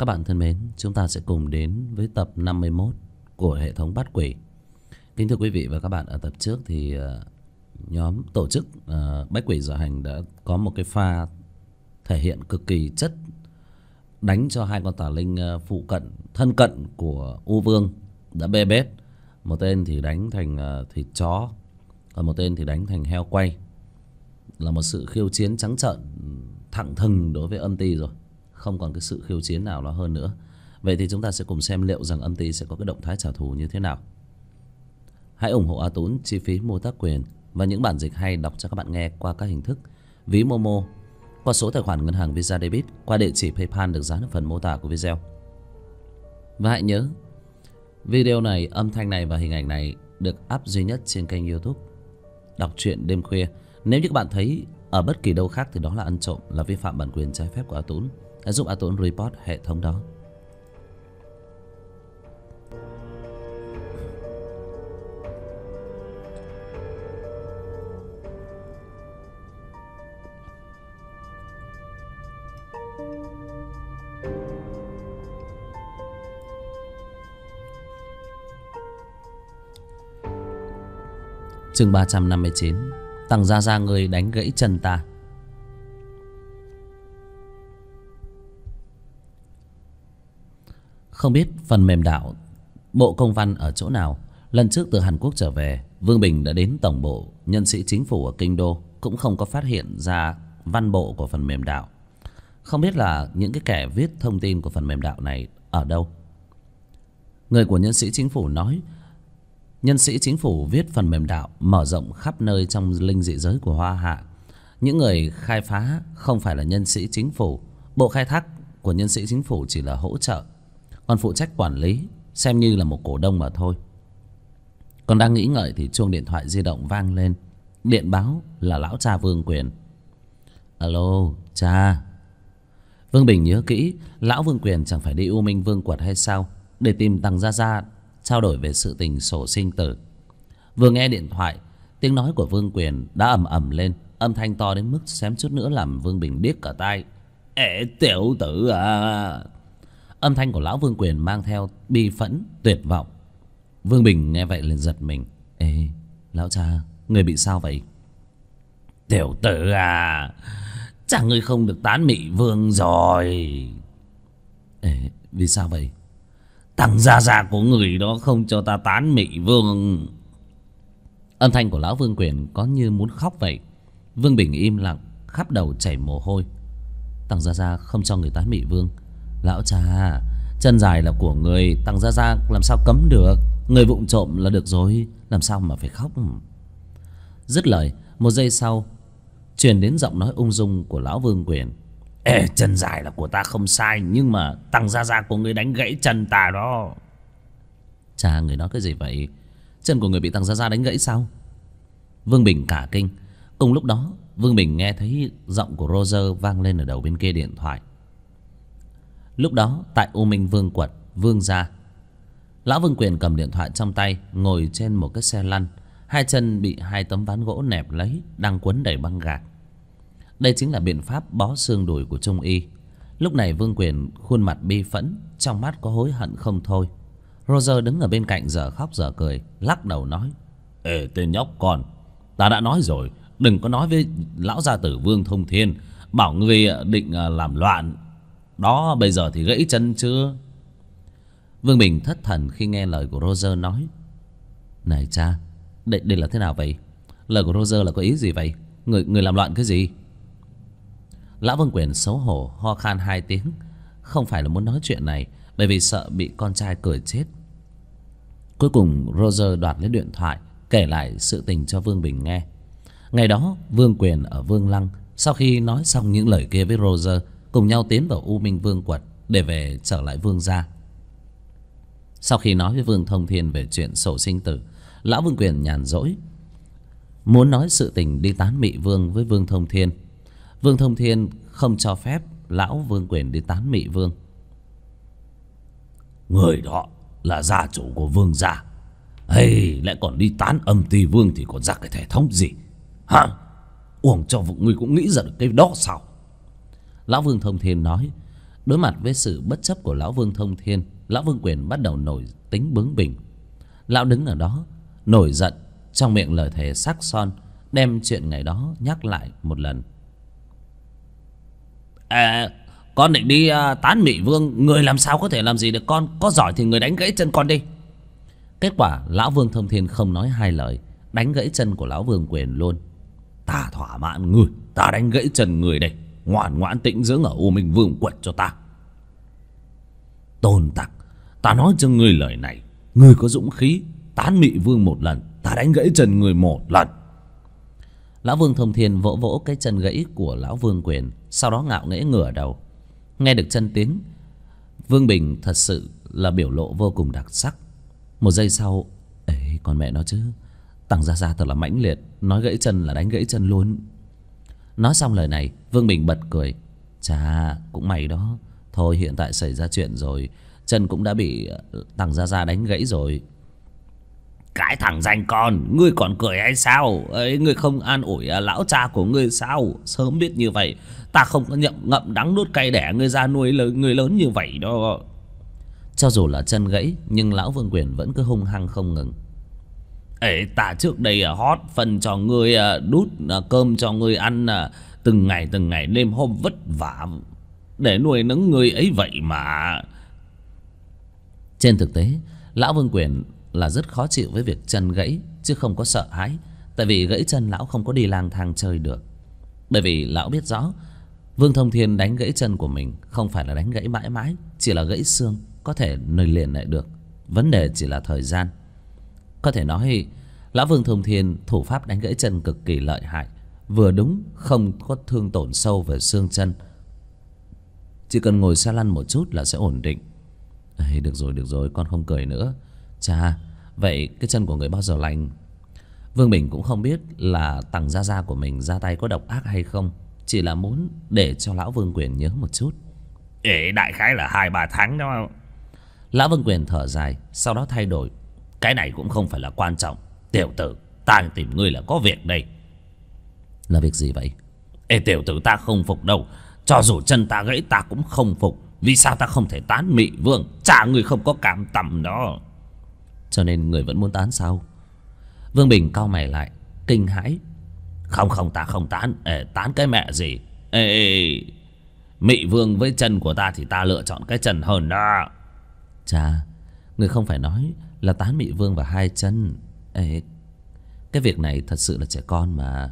Các bạn thân mến, chúng ta sẽ cùng đến với tập 51 của hệ thống bắt quỷ. Kính thưa quý vị và các bạn, ở tập trước thì ờ, nhóm tổ chức ờ, Bách Quỷ Giở Hành đã có một cái pha thể hiện cực kỳ chất đánh cho hai con tà linh ờ, phụ cận, thân cận của U Vương đã bê bết. Một tên thì đánh thành thịt chó, còn một tên thì đánh thành heo quay. Là một sự khiêu chiến trắng trợn thẳng thừng đối với âm ty rồi không còn cái sự khiêu chiến nào nó hơn nữa vậy thì chúng ta sẽ cùng xem liệu rằng âm ty sẽ có cái động thái trả thù như thế nào hãy ủng hộ a tún chi phí mua tác quyền và những bản dịch hay đọc cho các bạn nghe qua các hình thức ví momo qua số tài khoản ngân hàng visa debit qua địa chỉ paypal được dán ở phần mô tả của video và hãy nhớ video này âm thanh này và hình ảnh này được up duy nhất trên kênh youtube đọc truyện đêm khuya nếu như các bạn thấy ở bất kỳ đâu khác thì đó là ăn trộm là vi phạm bản quyền trái phép của a tún đã giúp Atom Report hệ thống đó. chương ba trăm năm mươi chín Tằng ra ra người đánh gãy chân ta không biết phần mềm đạo bộ công văn ở chỗ nào lần trước từ hàn quốc trở về vương bình đã đến tổng bộ nhân sĩ chính phủ ở kinh đô cũng không có phát hiện ra văn bộ của phần mềm đạo không biết là những cái kẻ viết thông tin của phần mềm đạo này ở đâu người của nhân sĩ chính phủ nói nhân sĩ chính phủ viết phần mềm đạo mở rộng khắp nơi trong linh dị giới của hoa hạ những người khai phá không phải là nhân sĩ chính phủ bộ khai thác của nhân sĩ chính phủ chỉ là hỗ trợ con phụ trách quản lý xem như là một cổ đông mà thôi còn đang nghĩ ngợi thì chuông điện thoại di động vang lên điện báo là lão cha vương quyền alo cha vương bình nhớ kỹ lão vương quyền chẳng phải đi u minh vương quật hay sao để tìm tăng gia gia trao đổi về sự tình sổ sinh tử vừa nghe điện thoại tiếng nói của vương quyền đã ầm ầm lên âm thanh to đến mức xém chút nữa làm vương bình điếc cả tai ế tiểu tử à âm thanh của lão vương quyền mang theo bi phẫn tuyệt vọng vương bình nghe vậy liền giật mình ê lão cha người bị sao vậy tiểu tử à Chả ngươi không được tán mị vương rồi Ê, Vì sao vậy Tăng gia gia của người đó không cho ta tán mị vương Âm thanh của lão vương quyền có như muốn khóc vậy Vương Bình im lặng Khắp đầu chảy mồ hôi Tăng gia gia không cho người tán mị vương Lão cha Chân dài là của người Tăng Gia Gia làm sao cấm được Người vụng trộm là được rồi Làm sao mà phải khóc Dứt lời Một giây sau Truyền đến giọng nói ung dung của Lão Vương Quyền Ê chân dài là của ta không sai Nhưng mà Tăng Gia Gia của người đánh gãy chân ta đó Cha người nói cái gì vậy Chân của người bị Tăng Gia Gia đánh gãy sao Vương Bình cả kinh Cùng lúc đó Vương Bình nghe thấy giọng của Roger vang lên ở đầu bên kia điện thoại lúc đó tại u minh vương quật vương gia lão vương quyền cầm điện thoại trong tay ngồi trên một cái xe lăn hai chân bị hai tấm ván gỗ nẹp lấy đang quấn đầy băng gạc đây chính là biện pháp bó xương đùi của trung y lúc này vương quyền khuôn mặt bi phẫn trong mắt có hối hận không thôi roger đứng ở bên cạnh giờ khóc giờ cười lắc đầu nói ê tên nhóc con ta đã nói rồi đừng có nói với lão gia tử vương thông thiên bảo ngươi định à, làm loạn đó bây giờ thì gãy chân chưa vương bình thất thần khi nghe lời của roger nói này cha đây, đây là thế nào vậy lời của roger là có ý gì vậy người người làm loạn cái gì lão vương quyền xấu hổ ho khan hai tiếng không phải là muốn nói chuyện này bởi vì sợ bị con trai cười chết cuối cùng roger đoạt lấy điện thoại kể lại sự tình cho vương bình nghe ngày đó vương quyền ở vương lăng sau khi nói xong những lời kia với roger cùng nhau tiến vào u minh vương quật để về trở lại vương gia sau khi nói với vương thông thiên về chuyện sổ sinh tử lão vương quyền nhàn rỗi muốn nói sự tình đi tán mị vương với vương thông thiên vương thông thiên không cho phép lão vương quyền đi tán mị vương người đó là gia chủ của vương gia hay lại còn đi tán âm ti vương thì còn ra cái thể thống gì hả uổng cho vụng ngươi cũng nghĩ ra được cái đó sao lão vương thông thiên nói đối mặt với sự bất chấp của lão vương thông thiên lão vương quyền bắt đầu nổi tính bướng bỉnh lão đứng ở đó nổi giận trong miệng lời thề sắc son đem chuyện ngày đó nhắc lại một lần à, con định đi à, tán mị vương người làm sao có thể làm gì được con có giỏi thì người đánh gãy chân con đi kết quả lão vương thông thiên không nói hai lời đánh gãy chân của lão vương quyền luôn ta thỏa mãn người ta đánh gãy chân người đây ngoan ngoãn tĩnh dưỡng ở u minh vương quật cho ta tôn tặc ta nói cho ngươi lời này ngươi có dũng khí tán mị vương một lần ta đánh gãy chân ngươi một lần lão vương thông thiên vỗ vỗ cái chân gãy của lão vương quyền sau đó ngạo nghễ ngửa đầu nghe được chân tiếng vương bình thật sự là biểu lộ vô cùng đặc sắc một giây sau ấy còn mẹ nó chứ tằng ra ra thật là mãnh liệt nói gãy chân là đánh gãy chân luôn nói xong lời này vương mình bật cười chà cũng mày đó thôi hiện tại xảy ra chuyện rồi chân cũng đã bị ờ, thằng ra ra đánh gãy rồi cãi thằng danh con ngươi còn cười hay sao ấy ngươi không an ủi ờ, lão cha của ngươi sao sớm biết như vậy ta không có nhậm ngậm đắng nuốt cay đẻ ngươi ra nuôi lớn người lớn như vậy đó cho dù là chân gãy nhưng lão vương quyền vẫn cứ hung hăng không ngừng ấy ta trước đây ờ, hót phần cho ngươi đút cơm cho ngươi ăn à, từng ngày từng ngày đêm hôm vất vả để nuôi nấng người ấy vậy mà trên thực tế lão vương quyền là rất khó chịu với việc chân gãy chứ không có sợ hãi tại vì gãy chân lão không có đi lang thang chơi được bởi vì lão biết rõ vương thông thiên đánh gãy chân của mình không phải là đánh gãy mãi mãi chỉ là gãy xương có thể nơi liền lại được vấn đề chỉ là thời gian có thể nói lão vương thông thiên thủ pháp đánh gãy chân cực kỳ lợi hại vừa đúng không có thương tổn sâu về xương chân chỉ cần ngồi xe lăn một chút là sẽ ổn định Ê, được rồi được rồi con không cười nữa cha vậy cái chân của người bao giờ lành vương bình cũng không biết là tằng gia gia của mình ra tay có độc ác hay không chỉ là muốn để cho lão vương quyền nhớ một chút ê đại khái là hai ba tháng đó không lão vương quyền thở dài sau đó thay đổi cái này cũng không phải là quan trọng tiểu tử ta tìm ngươi là có việc đây là việc gì vậy Ê tiểu tử ta không phục đâu Cho dù chân ta gãy ta cũng không phục Vì sao ta không thể tán mị vương Chả người không có cảm tầm đó Cho nên người vẫn muốn tán sao Vương Bình cau mày lại Kinh hãi Không không ta không tán Ê, Tán cái mẹ gì Ê, Mị vương với chân của ta thì ta lựa chọn cái chân hơn đó Chà Người không phải nói là tán mị vương và hai chân Ê, Cái việc này thật sự là trẻ con mà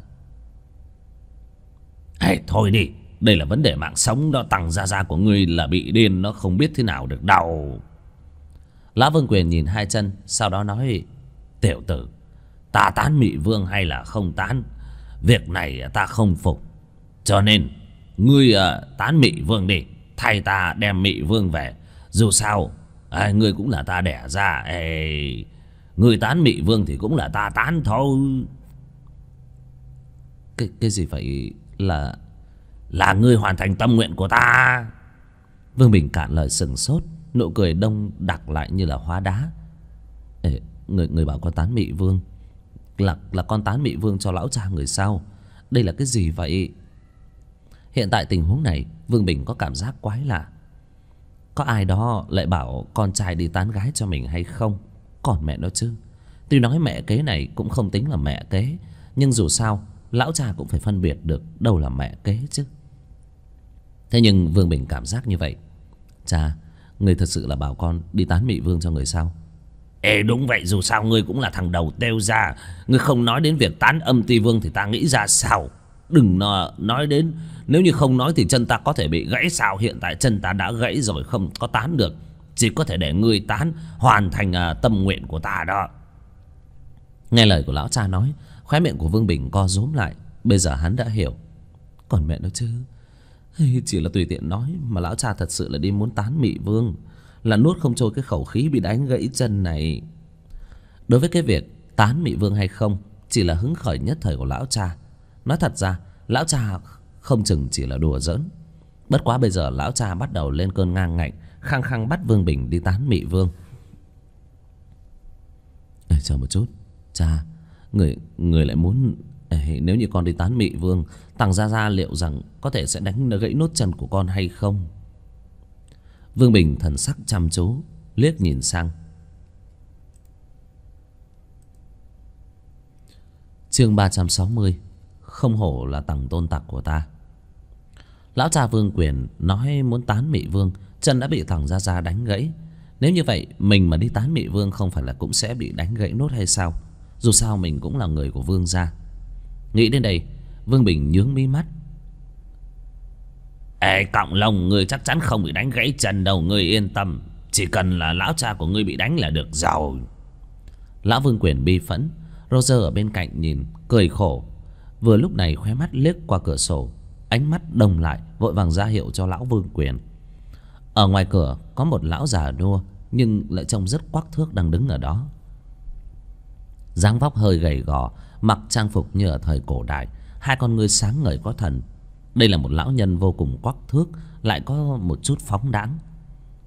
hey, thôi đi đây là vấn đề mạng sống đó tăng ra ra của ngươi là bị điên nó không biết thế nào được đâu lã vương quyền nhìn hai chân sau đó nói tiểu tử ta tán mị vương hay là không tán việc này ta không phục cho nên ngươi à, tán mị vương đi thay ta đem mị vương về dù sao à, ngươi cũng là ta đẻ ra Ê, ngươi tán mị vương thì cũng là ta tán thôi cái, cái gì vậy là là ngươi hoàn thành tâm nguyện của ta vương bình cạn lời sừng sốt nụ cười đông đặc lại như là hóa đá Ê, người người bảo con tán mị vương là là con tán mị vương cho lão cha người sau. đây là cái gì vậy hiện tại tình huống này vương bình có cảm giác quái lạ có ai đó lại bảo con trai đi tán gái cho mình hay không còn mẹ nó chứ tuy nói mẹ kế này cũng không tính là mẹ kế nhưng dù sao lão cha cũng phải phân biệt được đâu là mẹ kế chứ thế nhưng vương bình cảm giác như vậy cha người thật sự là bảo con đi tán mị vương cho người sao ê đúng vậy dù sao ngươi cũng là thằng đầu têu ra ngươi không nói đến việc tán âm ti vương thì ta nghĩ ra sao đừng nói, đến nếu như không nói thì chân ta có thể bị gãy sao hiện tại chân ta đã gãy rồi không có tán được chỉ có thể để ngươi tán hoàn thành à, tâm nguyện của ta đó nghe lời của lão cha nói khóe miệng của vương bình co rúm lại bây giờ hắn đã hiểu còn mẹ nó chứ chỉ là tùy tiện nói mà lão cha thật sự là đi muốn tán mị vương là nuốt không trôi cái khẩu khí bị đánh gãy chân này đối với cái việc tán mị vương hay không chỉ là hứng khởi nhất thời của lão cha nói thật ra lão cha không chừng chỉ là đùa giỡn bất quá bây giờ lão cha bắt đầu lên cơn ngang ngạnh khăng khăng bắt vương bình đi tán mị vương Ê, chờ một chút cha người người lại muốn Ê, nếu như con đi tán mị vương tàng gia gia liệu rằng có thể sẽ đánh gãy nốt chân của con hay không vương bình thần sắc chăm chú liếc nhìn sang chương ba trăm sáu mươi không hổ là tằng tôn tặc của ta lão cha vương quyền nói muốn tán mị vương chân đã bị thằng gia gia đánh gãy nếu như vậy mình mà đi tán mị vương không phải là cũng sẽ bị đánh gãy nốt hay sao dù sao mình cũng là người của vương gia nghĩ đến đây vương bình nhướng mi mắt ê cọng lòng người chắc chắn không bị đánh gãy chân đâu người yên tâm chỉ cần là lão cha của ngươi bị đánh là được rồi lão vương quyền bi phẫn roger ở bên cạnh nhìn cười khổ vừa lúc này khóe mắt liếc qua cửa sổ ánh mắt đồng lại vội vàng ra hiệu cho lão vương quyền ở ngoài cửa có một lão già nua nhưng lại trông rất quắc thước đang đứng ở đó dáng vóc hơi gầy gò mặc trang phục như ở thời cổ đại hai con ngươi sáng ngời có thần đây là một lão nhân vô cùng quắc thước lại có một chút phóng đãng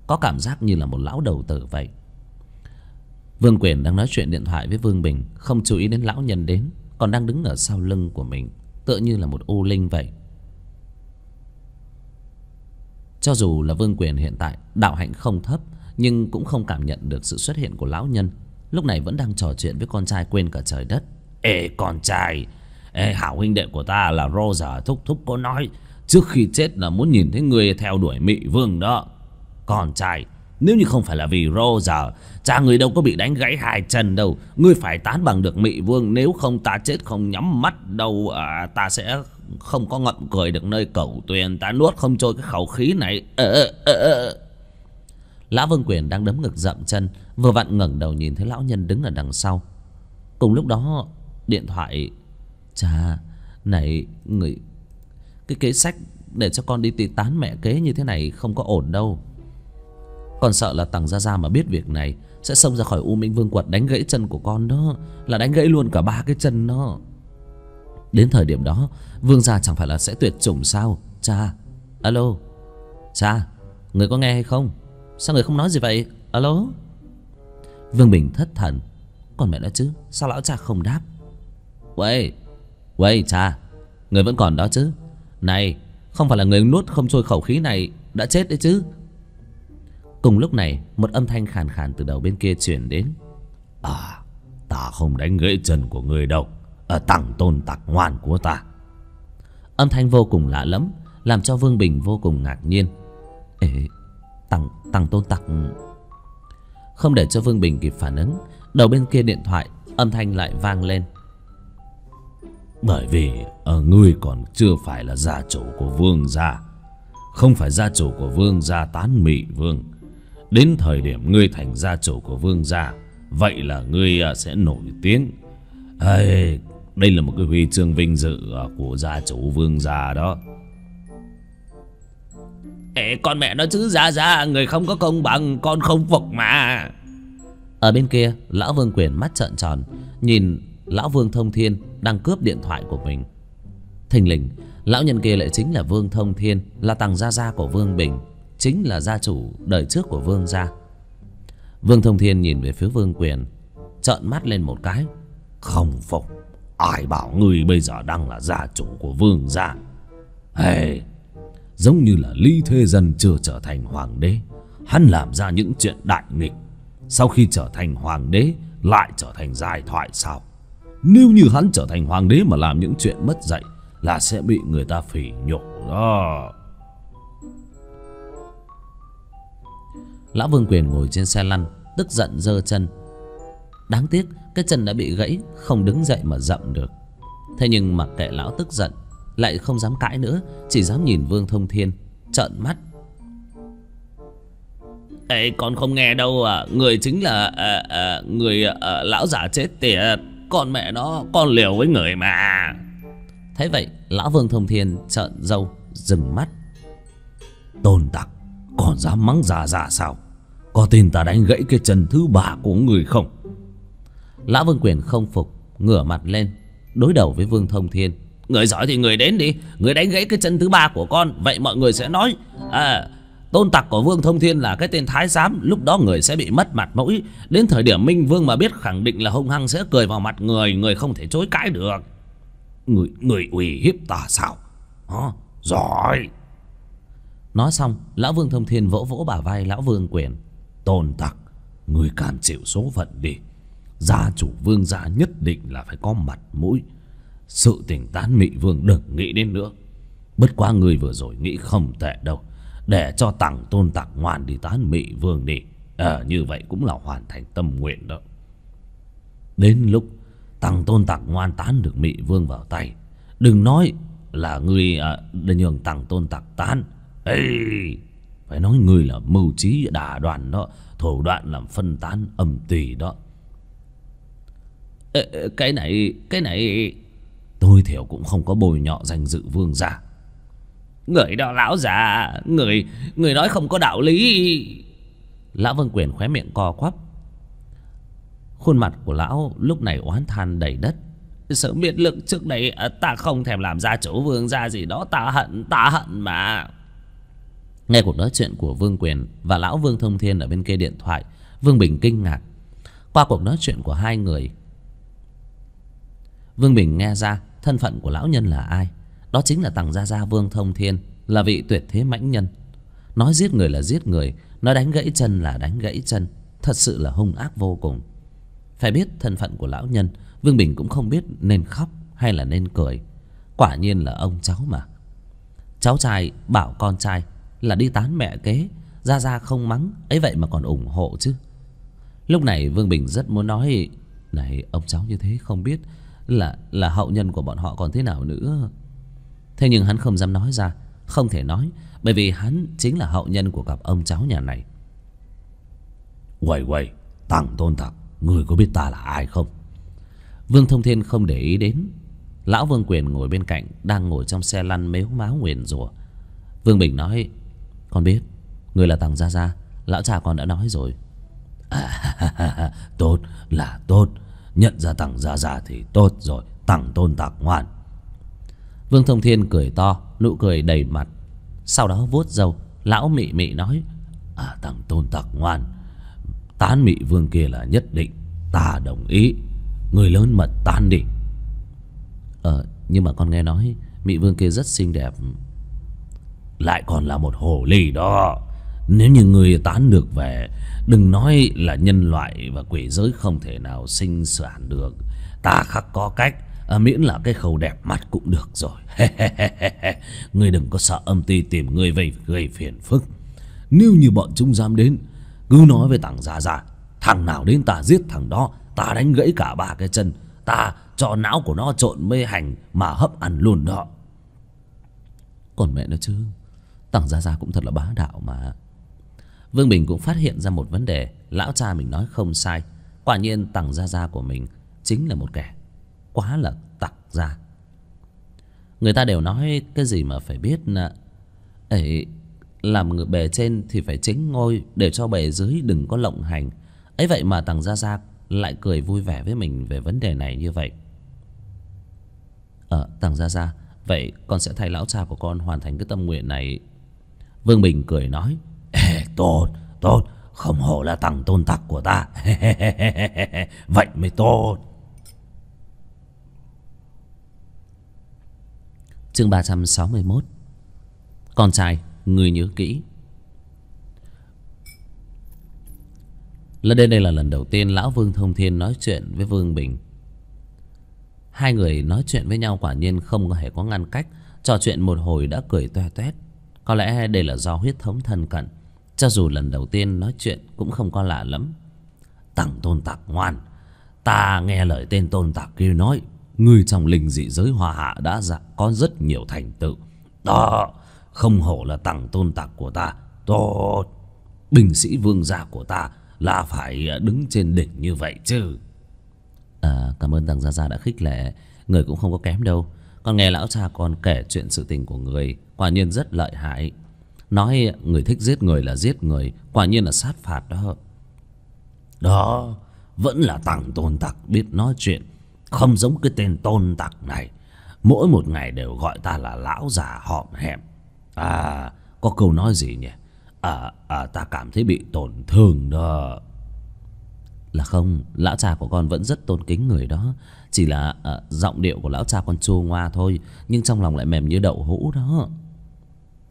có cảm giác như là một lão đầu tử vậy vương quyền đang nói chuyện điện thoại với vương bình không chú ý đến lão nhân đến còn đang đứng ở sau lưng của mình tựa như là một u linh vậy cho dù là vương quyền hiện tại đạo hạnh không thấp nhưng cũng không cảm nhận được sự xuất hiện của lão nhân lúc này vẫn đang trò chuyện với con trai quên cả trời đất ê con trai ê hảo huynh đệ của ta là rosa thúc thúc có nói trước khi chết là muốn nhìn thấy người theo đuổi mị vương đó con trai nếu như không phải là vì rosa cha người đâu có bị đánh gãy hai chân đâu ngươi phải tán bằng được mị vương nếu không ta chết không nhắm mắt đâu à, ta sẽ không có ngậm cười được nơi cầu tuyền ta nuốt không trôi cái khẩu khí này ờ, ờ, ờ. ờ. lã vương quyền đang đấm ngực dậm chân vừa vặn ngẩng đầu nhìn thấy lão nhân đứng ở đằng sau cùng lúc đó điện thoại chà này người cái kế sách để cho con đi tì tán mẹ kế như thế này không có ổn đâu còn sợ là tằng gia gia mà biết việc này sẽ xông ra khỏi u minh vương quật đánh gãy chân của con đó là đánh gãy luôn cả ba cái chân đó đến thời điểm đó vương gia chẳng phải là sẽ tuyệt chủng sao cha alo cha người có nghe hay không sao người không nói gì vậy alo vương bình thất thần còn mẹ nó chứ sao lão cha không đáp uầy uầy cha người vẫn còn đó chứ này không phải là người nuốt không trôi khẩu khí này đã chết đấy chứ cùng lúc này một âm thanh khàn khàn từ đầu bên kia chuyển đến à ta không đánh gãy chân của người đâu ở à, tặng tôn tặc ngoan của ta âm thanh vô cùng lạ lắm, làm cho vương bình vô cùng ngạc nhiên ê tặng tặng tôn tặc không để cho Vương Bình kịp phản ứng Đầu bên kia điện thoại Âm thanh lại vang lên Bởi vì ở ờ, ngươi còn chưa phải là gia chủ của Vương gia Không phải gia chủ của Vương gia tán mị Vương Đến thời điểm ngươi thành gia chủ của Vương gia Vậy là ngươi ờ, sẽ nổi tiếng Ê, Đây là một cái huy chương vinh dự ờ, của gia chủ Vương gia đó Ê, con mẹ nó chứ ra ra Người không có công bằng con không phục mà Ở bên kia Lão Vương Quyền mắt trợn tròn Nhìn Lão Vương Thông Thiên Đang cướp điện thoại của mình Thình lình Lão nhân kia lại chính là Vương Thông Thiên Là tàng gia gia của Vương Bình Chính là gia chủ đời trước của Vương gia Vương Thông Thiên nhìn về phía Vương Quyền Trợn mắt lên một cái Không phục Ai bảo ngươi bây giờ đang là gia chủ của Vương gia Hey, giống như là Lý Thế Dân chưa trở thành hoàng đế. Hắn làm ra những chuyện đại nghịch. Sau khi trở thành hoàng đế lại trở thành giải thoại sao? Nếu như hắn trở thành hoàng đế mà làm những chuyện mất dạy là sẽ bị người ta phỉ nhổ đó. Lão Vương Quyền ngồi trên xe lăn tức giận giơ chân. Đáng tiếc cái chân đã bị gãy không đứng dậy mà dậm được. Thế nhưng mặc kệ lão tức giận lại không dám cãi nữa chỉ dám nhìn vương thông thiên trợn mắt Ê, con không nghe đâu à người chính là à, à, người à, lão giả chết tiệt con mẹ nó con liều với người mà thấy vậy lão vương thông thiên trợn râu dừng mắt tôn tặc còn dám mắng già già sao có tin ta đánh gãy cái chân thứ ba của người không lão vương quyền không phục ngửa mặt lên đối đầu với vương thông thiên Người giỏi thì người đến đi Người đánh gãy cái chân thứ ba của con Vậy mọi người sẽ nói à, Tôn tặc của Vương Thông Thiên là cái tên thái giám Lúc đó người sẽ bị mất mặt mũi Đến thời điểm Minh Vương mà biết khẳng định là hung hăng sẽ cười vào mặt người Người không thể chối cãi được Người, người ủy hiếp tà sao Hả? Giỏi Nói xong Lão Vương Thông Thiên vỗ vỗ bả vai Lão Vương Quyền Tôn tặc Người cảm chịu số phận đi Gia chủ vương gia nhất định là phải có mặt mũi sự tình tán mị vương đừng nghĩ đến nữa bất quá người vừa rồi nghĩ không tệ đâu để cho tằng tôn tặc ngoan đi tán mị vương đi ờ như vậy cũng là hoàn thành tâm nguyện đó đến lúc tằng tôn tặc ngoan tán được mị vương vào tay đừng nói là người à, để nhường tằng tôn tặc tán ê phải nói người là mưu trí đả đoàn đó thủ đoạn làm phân tán âm tỳ đó Ê, cái này cái này tôi thiểu cũng không có bồi nhọ danh dự vương giả người đó lão già người người nói không có đạo lý lão vương quyền khóe miệng co quắp khuôn mặt của lão lúc này oán than đầy đất sớm biết lực trước đây à, ta không thèm làm gia chủ vương gia gì đó ta hận ta hận mà nghe cuộc nói chuyện của vương quyền và lão vương thông thiên ở bên kia điện thoại vương bình kinh ngạc qua cuộc nói chuyện của hai người vương bình nghe ra thân phận của lão nhân là ai đó chính là tằng gia gia vương thông thiên là vị tuyệt thế mãnh nhân nói giết người là giết người nói đánh gãy chân là đánh gãy chân thật sự là hung ác vô cùng phải biết thân phận của lão nhân vương bình cũng không biết nên khóc hay là nên cười quả nhiên là ông cháu mà cháu trai bảo con trai là đi tán mẹ kế ra ra không mắng ấy vậy mà còn ủng hộ chứ lúc này vương bình rất muốn nói này ông cháu như thế không biết là là hậu nhân của bọn họ còn thế nào nữa thế nhưng hắn không dám nói ra không thể nói bởi vì hắn chính là hậu nhân của cặp ông cháu nhà này quầy quầy tặng tôn tặc người có biết ta là ai không vương thông thiên không để ý đến lão vương quyền ngồi bên cạnh đang ngồi trong xe lăn mếu máo nguyền rủa vương bình nói con biết người là tàng gia gia lão cha con đã nói rồi tốt là tốt nhận ra tằng già già thì tốt rồi tằng tôn tạc ngoan vương thông thiên cười to nụ cười đầy mặt sau đó vuốt râu lão mị mị nói à tằng tôn tạc ngoan tán mị vương kia là nhất định ta đồng ý người lớn mật tan đi ờ nhưng mà con nghe nói mị vương kia rất xinh đẹp lại còn là một hồ ly đó nếu như người tán được về Đừng nói là nhân loại và quỷ giới không thể nào sinh sản được Ta khắc có cách à, Miễn là cái khẩu đẹp mặt cũng được rồi người đừng có sợ âm ty tìm người về gây phiền phức Nếu như bọn chúng dám đến Cứ nói với tảng già già Thằng nào đến ta giết thằng đó Ta đánh gãy cả ba cái chân Ta cho não của nó trộn mê hành Mà hấp ăn luôn đó Còn mẹ nó chứ Tảng già già cũng thật là bá đạo mà vương bình cũng phát hiện ra một vấn đề lão cha mình nói không sai quả nhiên tằng gia gia của mình chính là một kẻ quá là tặc gia người ta đều nói cái gì mà phải biết là ấy làm người bề trên thì phải chính ngôi để cho bề dưới đừng có lộng hành ấy vậy mà tằng gia gia lại cười vui vẻ với mình về vấn đề này như vậy ờ à, tằng gia gia vậy con sẽ thay lão cha của con hoàn thành cái tâm nguyện này vương bình cười nói tốt tốt không hổ là tặng tôn tặc của ta vậy mới tốt chương ba trăm sáu mươi mốt con trai người nhớ kỹ lần đây đây là lần đầu tiên lão vương thông thiên nói chuyện với vương bình hai người nói chuyện với nhau quả nhiên không hề có ngăn cách trò chuyện một hồi đã cười toe toét có lẽ đây là do huyết thống thân cận cho dù lần đầu tiên nói chuyện cũng không có lạ lắm tằng tôn tặc ngoan ta nghe lời tên tôn tặc kêu nói người trong linh dị giới hòa hạ đã dạ, có rất nhiều thành tựu đó không hổ là tằng tôn tặc của ta tốt binh sĩ vương gia của ta là phải đứng trên đỉnh như vậy chứ à, cảm ơn tằng gia gia đã khích lệ người cũng không có kém đâu Con nghe lão cha con kể chuyện sự tình của người quả nhiên rất lợi hại nói người thích giết người là giết người quả nhiên là sát phạt đó đó vẫn là thằng tôn tặc biết nói chuyện không giống cái tên tôn tặc này mỗi một ngày đều gọi ta là lão già họm hẹm à có câu nói gì nhỉ à, à ta cảm thấy bị tổn thương đó là không lão cha của con vẫn rất tôn kính người đó chỉ là à, giọng điệu của lão cha con chua ngoa thôi nhưng trong lòng lại mềm như đậu hũ đó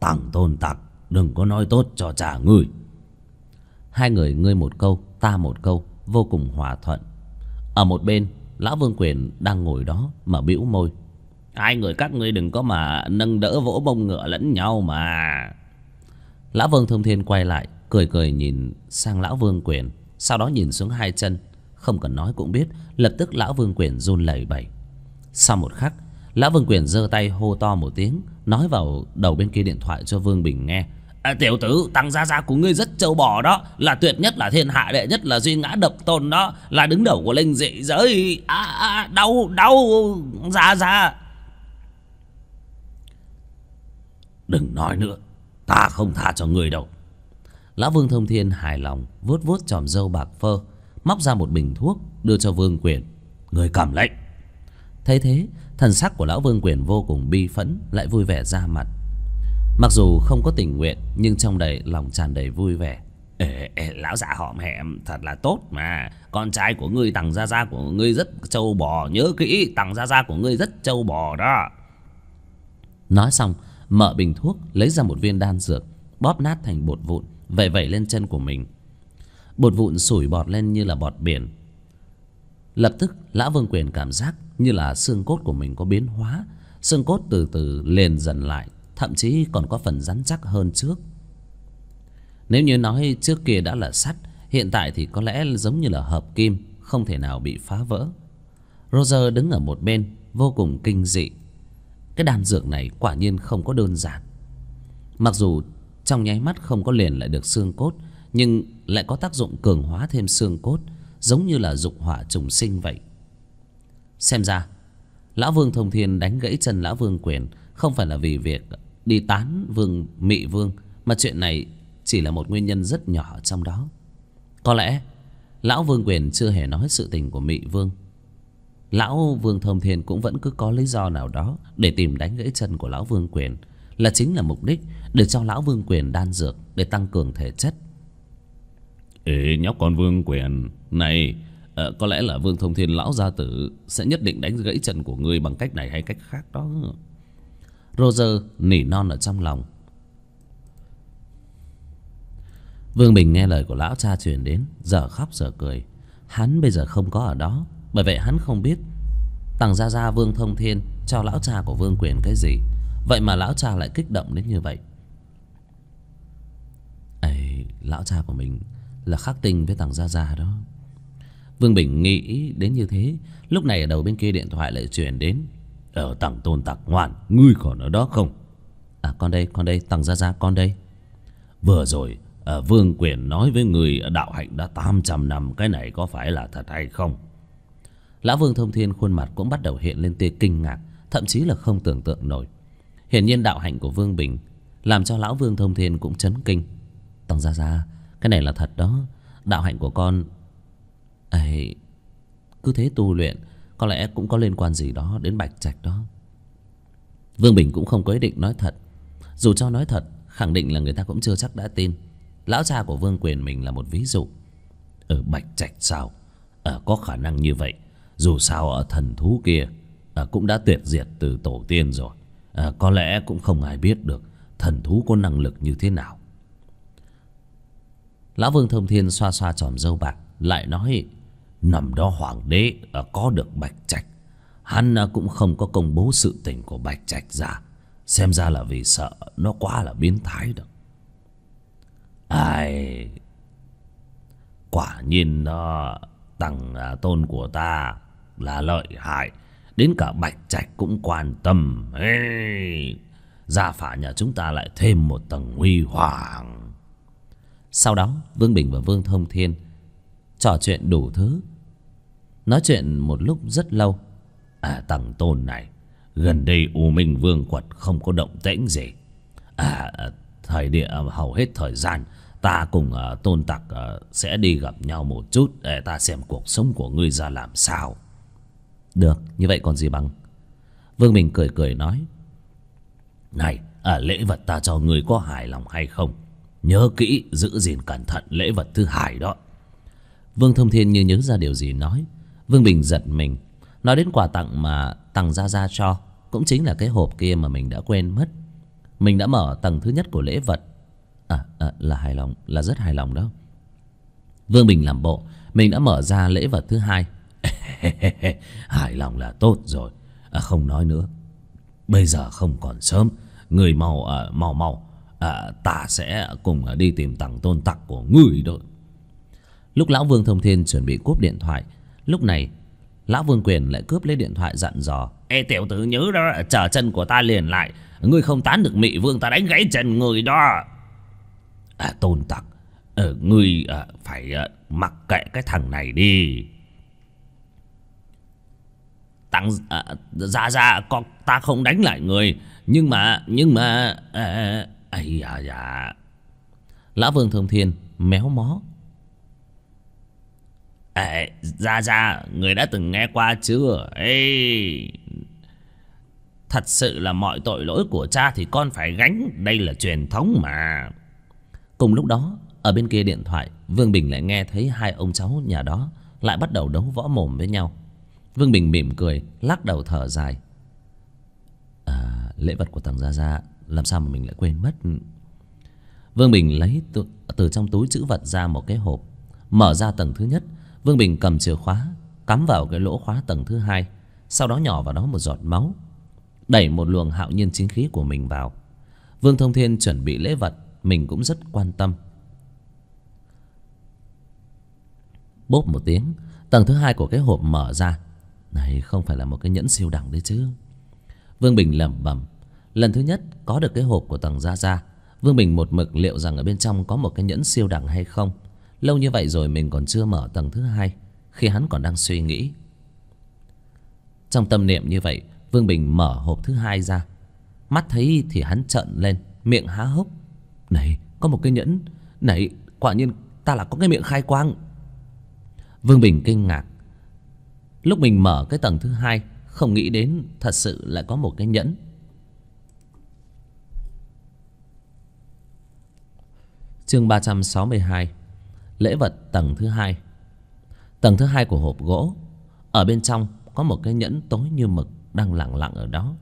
tằng tôn tặc đừng có nói tốt cho trả ngươi hai người ngươi một câu ta một câu vô cùng hòa thuận ở một bên lão vương quyền đang ngồi đó mà bĩu môi hai người các ngươi đừng có mà nâng đỡ vỗ bông ngựa lẫn nhau mà lão vương thông thiên quay lại cười cười nhìn sang lão vương quyền sau đó nhìn xuống hai chân không cần nói cũng biết lập tức lão vương quyền run lẩy bẩy sau một khắc lão vương quyền giơ tay hô to một tiếng nói vào đầu bên kia điện thoại cho vương bình nghe à, Tiểu tử tăng gia gia của ngươi rất châu bò đó Là tuyệt nhất là thiên hạ đệ nhất là duy ngã độc tôn đó Là đứng đầu của linh dị giới à, à, Đau đau gia gia Đừng nói nữa Ta không tha cho ngươi đâu Lão Vương Thông Thiên hài lòng vuốt vuốt tròm dâu bạc phơ Móc ra một bình thuốc đưa cho Vương Quyền Người cầm lệnh Thấy thế thần sắc của Lão Vương Quyền vô cùng bi phẫn Lại vui vẻ ra mặt mặc dù không có tình nguyện nhưng trong đầy lòng tràn đầy vui vẻ ê, ê, lão già họm hẹm thật là tốt mà con trai của ngươi tằng gia gia của ngươi rất trâu bò nhớ kỹ tằng gia gia của ngươi rất trâu bò đó nói xong mở bình thuốc lấy ra một viên đan dược bóp nát thành bột vụn vẩy vẩy lên chân của mình bột vụn sủi bọt lên như là bọt biển lập tức lã vương quyền cảm giác như là xương cốt của mình có biến hóa xương cốt từ từ liền dần lại thậm chí còn có phần rắn chắc hơn trước nếu như nói trước kia đã là sắt hiện tại thì có lẽ giống như là hợp kim không thể nào bị phá vỡ roger đứng ở một bên vô cùng kinh dị cái đan dược này quả nhiên không có đơn giản mặc dù trong nháy mắt không có liền lại được xương cốt nhưng lại có tác dụng cường hóa thêm xương cốt giống như là dục hỏa trùng sinh vậy xem ra lão vương thông thiên đánh gãy chân lão vương quyền không phải là vì việc đi tán vương mị vương mà chuyện này chỉ là một nguyên nhân rất nhỏ trong đó có lẽ lão vương quyền chưa hề nói sự tình của mị vương lão vương thơm thiên cũng vẫn cứ có lý do nào đó để tìm đánh gãy chân của lão vương quyền là chính là mục đích để cho lão vương quyền đan dược để tăng cường thể chất ê nhóc con vương quyền này à, có lẽ là vương thông thiên lão gia tử sẽ nhất định đánh gãy chân của ngươi bằng cách này hay cách khác đó roger nỉ non ở trong lòng vương bình nghe lời của lão cha truyền đến giờ khóc giờ cười hắn bây giờ không có ở đó bởi vậy hắn không biết tằng gia gia vương thông thiên cho lão cha của vương quyền cái gì vậy mà lão cha lại kích động đến như vậy ấy lão cha của mình là khắc tinh với tằng gia gia đó vương bình nghĩ đến như thế lúc này ở đầu bên kia điện thoại lại truyền đến ở ờ, tằng tôn tặc ngoạn ngươi còn ở đó không à con đây con đây tằng ra ra con đây vừa rồi à, vương quyền nói với người ờ, đạo hạnh đã tám trăm năm cái này có phải là thật hay không lão vương thông thiên khuôn mặt cũng bắt đầu hiện lên tia kinh ngạc thậm chí là không tưởng tượng nổi hiển nhiên đạo hạnh của vương bình làm cho lão vương thông thiên cũng chấn kinh tằng ra ra cái này là thật đó đạo hạnh của con ấy cứ thế tu luyện có lẽ cũng có liên quan gì đó đến bạch trạch đó vương bình cũng không có ý định nói thật dù cho nói thật khẳng định là người ta cũng chưa chắc đã tin lão cha của vương quyền mình là một ví dụ ở bạch trạch sao ở ờ, có khả năng như vậy dù sao ở thần thú kia ở ờ, cũng đã tuyệt diệt từ tổ tiên rồi à, có lẽ cũng không ai biết được thần thú có năng lực như thế nào lão vương thông thiên xoa xoa tròm râu bạc lại nói nằm đó hoàng đế à, có được Bạch Trạch Hắn à, cũng không có công bố sự tình của Bạch Trạch ra Xem ra là vì sợ nó quá là biến thái được Ai Quả nhiên đó à, Tăng tôn của ta Là lợi hại Đến cả Bạch Trạch cũng quan tâm Ê, Gia phả nhà chúng ta lại thêm một tầng huy hoàng Sau đó Vương Bình và Vương Thông Thiên Trò chuyện đủ thứ nói chuyện một lúc rất lâu à tằng tôn này gần đây u minh vương quật không có động tĩnh gì à, à thời địa à, hầu hết thời gian ta cùng uh, tôn tặc uh, sẽ đi gặp nhau một chút để ta xem cuộc sống của ngươi ra làm sao được như vậy còn gì bằng vương mình cười cười nói này à, lễ vật ta cho ngươi có hài lòng hay không nhớ kỹ giữ gìn cẩn thận lễ vật thứ hai đó vương thông thiên như nhớ ra điều gì nói Vương Bình giật mình Nói đến quà tặng mà Tằng Gia Gia cho Cũng chính là cái hộp kia mà mình đã quên mất Mình đã mở tầng thứ nhất của lễ vật À, à là hài lòng Là rất hài lòng đó Vương Bình làm bộ Mình đã mở ra lễ vật thứ hai Hài lòng là tốt rồi à, Không nói nữa Bây giờ không còn sớm Người màu à, màu. mau à, Ta sẽ cùng đi tìm tặng tôn tặc của người đó Lúc lão Vương Thông Thiên chuẩn bị cúp điện thoại lúc này lão vương quyền lại cướp lấy điện thoại dặn dò ê tiểu tử nhớ đó chờ chân của ta liền lại ngươi không tán được mị vương ta đánh gãy chân người đó à, tôn tặc ờ, ngươi à, phải à, mặc kệ cái thằng này đi tăng à, ra ra con ta không đánh lại người nhưng mà nhưng mà à, à ấy à, à, à. lão vương thông thiên méo mó Ê, ra ra, người đã từng nghe qua chưa? Ê, thật sự là mọi tội lỗi của cha thì con phải gánh, đây là truyền thống mà. Cùng lúc đó, ở bên kia điện thoại, Vương Bình lại nghe thấy hai ông cháu nhà đó lại bắt đầu đấu võ mồm với nhau. Vương Bình mỉm cười, lắc đầu thở dài. À, lễ vật của thằng Gia Gia, làm sao mà mình lại quên mất? Vương Bình lấy từ, từ trong túi chữ vật ra một cái hộp, mở ra tầng thứ nhất Vương Bình cầm chìa khóa Cắm vào cái lỗ khóa tầng thứ hai Sau đó nhỏ vào đó một giọt máu Đẩy một luồng hạo nhiên chính khí của mình vào Vương Thông Thiên chuẩn bị lễ vật Mình cũng rất quan tâm Bốp một tiếng Tầng thứ hai của cái hộp mở ra Này không phải là một cái nhẫn siêu đẳng đấy chứ Vương Bình lẩm bẩm Lần thứ nhất có được cái hộp của tầng Gia Gia Vương Bình một mực liệu rằng ở bên trong có một cái nhẫn siêu đẳng hay không lâu như vậy rồi mình còn chưa mở tầng thứ hai khi hắn còn đang suy nghĩ trong tâm niệm như vậy vương bình mở hộp thứ hai ra mắt thấy thì hắn trợn lên miệng há hốc này có một cái nhẫn này quả nhiên ta là có cái miệng khai quang vương bình kinh ngạc lúc mình mở cái tầng thứ hai không nghĩ đến thật sự lại có một cái nhẫn chương ba trăm sáu mươi hai lễ vật tầng thứ hai tầng thứ hai của hộp gỗ ở bên trong có một cái nhẫn tối như mực đang lẳng lặng ở đó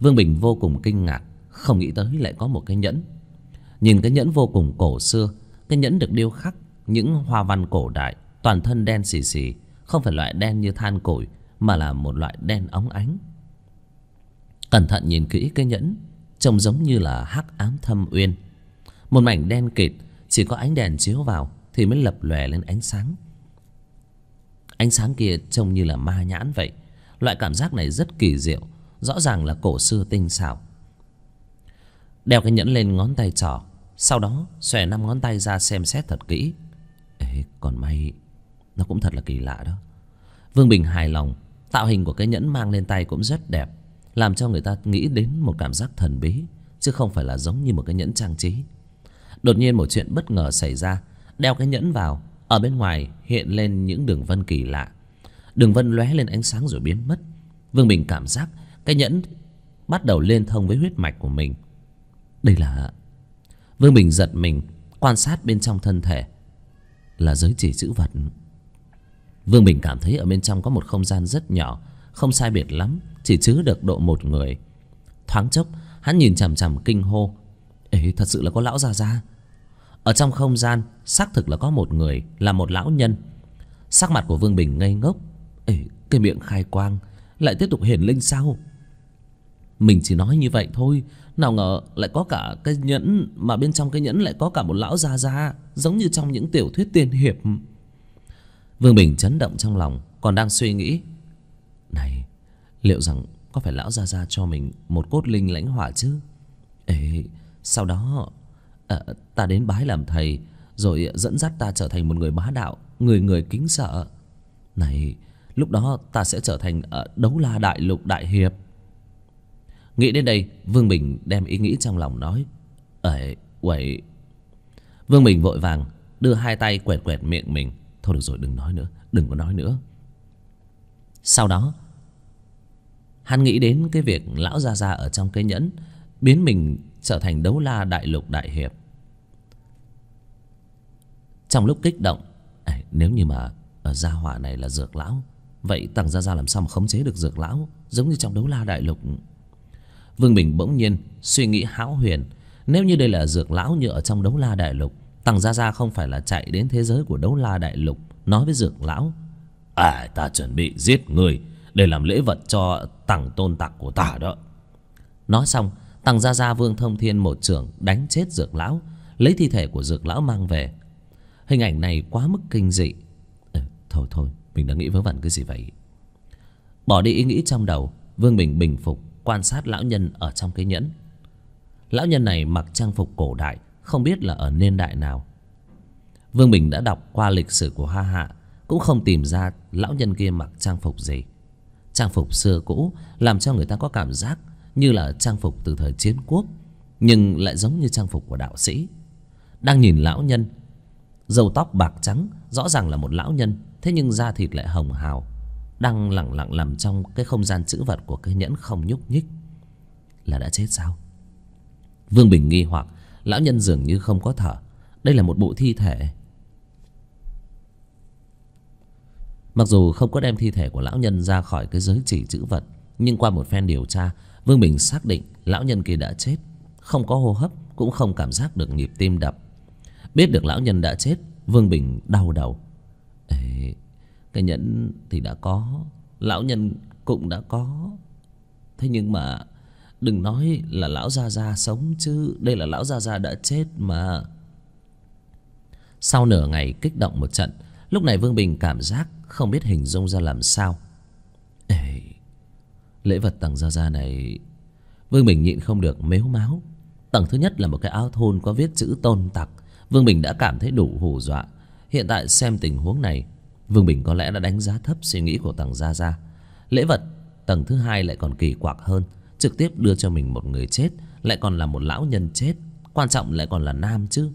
vương bình vô cùng kinh ngạc không nghĩ tới lại có một cái nhẫn nhìn cái nhẫn vô cùng cổ xưa cái nhẫn được điêu khắc những hoa văn cổ đại toàn thân đen xì xì không phải loại đen như than củi mà là một loại đen óng ánh cẩn thận nhìn kỹ cái nhẫn trông giống như là hắc ám thâm uyên một mảnh đen kịt chỉ có ánh đèn chiếu vào thì mới lập lòe lên ánh sáng ánh sáng kia trông như là ma nhãn vậy loại cảm giác này rất kỳ diệu rõ ràng là cổ xưa tinh xảo đeo cái nhẫn lên ngón tay trỏ sau đó xòe năm ngón tay ra xem xét thật kỹ ê còn may nó cũng thật là kỳ lạ đó vương bình hài lòng tạo hình của cái nhẫn mang lên tay cũng rất đẹp làm cho người ta nghĩ đến một cảm giác thần bí chứ không phải là giống như một cái nhẫn trang trí đột nhiên một chuyện bất ngờ xảy ra đeo cái nhẫn vào ở bên ngoài hiện lên những đường vân kỳ lạ đường vân lóe lên ánh sáng rồi biến mất vương bình cảm giác cái nhẫn bắt đầu liên thông với huyết mạch của mình đây là vương bình giật mình quan sát bên trong thân thể là giới chỉ chữ vật vương bình cảm thấy ở bên trong có một không gian rất nhỏ không sai biệt lắm chỉ chứa được độ một người thoáng chốc hắn nhìn chằm chằm kinh hô ấy thật sự là có lão già ra ở trong không gian xác thực là có một người là một lão nhân sắc mặt của vương bình ngây ngốc ê cái miệng khai quang lại tiếp tục hiển linh sao mình chỉ nói như vậy thôi nào ngờ lại có cả cái nhẫn mà bên trong cái nhẫn lại có cả một lão già già giống như trong những tiểu thuyết tiên hiệp vương bình chấn động trong lòng còn đang suy nghĩ này liệu rằng có phải lão già già cho mình một cốt linh lãnh hỏa chứ ê sau đó Ờ, ta đến bái làm thầy rồi dẫn dắt ta trở thành một người bá đạo người người kính sợ này lúc đó ta sẽ trở thành ờ, đấu la đại lục đại hiệp nghĩ đến đây vương bình đem ý nghĩ trong lòng nói ấy uầy vương bình vội vàng đưa hai tay quẹt quẹt miệng mình thôi được rồi đừng nói nữa đừng có nói nữa sau đó hắn nghĩ đến cái việc lão gia gia ở trong cái nhẫn biến mình trở thành đấu la đại lục đại hiệp trong lúc kích động à, nếu như mà à, gia hỏa này là dược lão vậy tằng gia gia làm sao mà khống chế được dược lão giống như trong đấu la đại lục vương bình bỗng nhiên suy nghĩ hão huyền nếu như đây là dược lão như ở trong đấu la đại lục tằng gia gia không phải là chạy đến thế giới của đấu la đại lục nói với dược lão à ta chuẩn bị giết người để làm lễ vật cho tằng tôn tặc của ta đó nói xong tằng gia gia vương thông thiên một trưởng đánh chết dược lão lấy thi thể của dược lão mang về hình ảnh này quá mức kinh dị à, thôi thôi mình đã nghĩ vớ vẩn cái gì vậy bỏ đi ý nghĩ trong đầu vương bình bình phục quan sát lão nhân ở trong cái nhẫn lão nhân này mặc trang phục cổ đại không biết là ở niên đại nào vương bình đã đọc qua lịch sử của hoa hạ cũng không tìm ra lão nhân kia mặc trang phục gì trang phục xưa cũ làm cho người ta có cảm giác như là trang phục từ thời chiến quốc nhưng lại giống như trang phục của đạo sĩ đang nhìn lão nhân râu tóc bạc trắng rõ ràng là một lão nhân thế nhưng da thịt lại hồng hào đang lẳng lặng nằm trong cái không gian chữ vật của cái nhẫn không nhúc nhích là đã chết sao vương bình nghi hoặc lão nhân dường như không có thở đây là một bộ thi thể mặc dù không có đem thi thể của lão nhân ra khỏi cái giới chỉ chữ vật nhưng qua một phen điều tra vương bình xác định lão nhân kia đã chết không có hô hấp cũng không cảm giác được nhịp tim đập biết được lão nhân đã chết vương bình đau đầu Ê, cái nhẫn thì đã có lão nhân cũng đã có thế nhưng mà đừng nói là lão gia gia sống chứ đây là lão gia gia đã chết mà sau nửa ngày kích động một trận lúc này vương bình cảm giác không biết hình dung ra làm sao Ê, lễ vật tặng gia gia này vương bình nhịn không được mếu máo tầng thứ nhất là một cái áo thun có viết chữ tôn tặc vương bình đã cảm thấy đủ hù dọa hiện tại xem tình huống này vương bình có lẽ đã đánh giá thấp suy nghĩ của tầng gia gia lễ vật tầng thứ hai lại còn kỳ quặc hơn trực tiếp đưa cho mình một người chết lại còn là một lão nhân chết quan trọng lại còn là nam chứ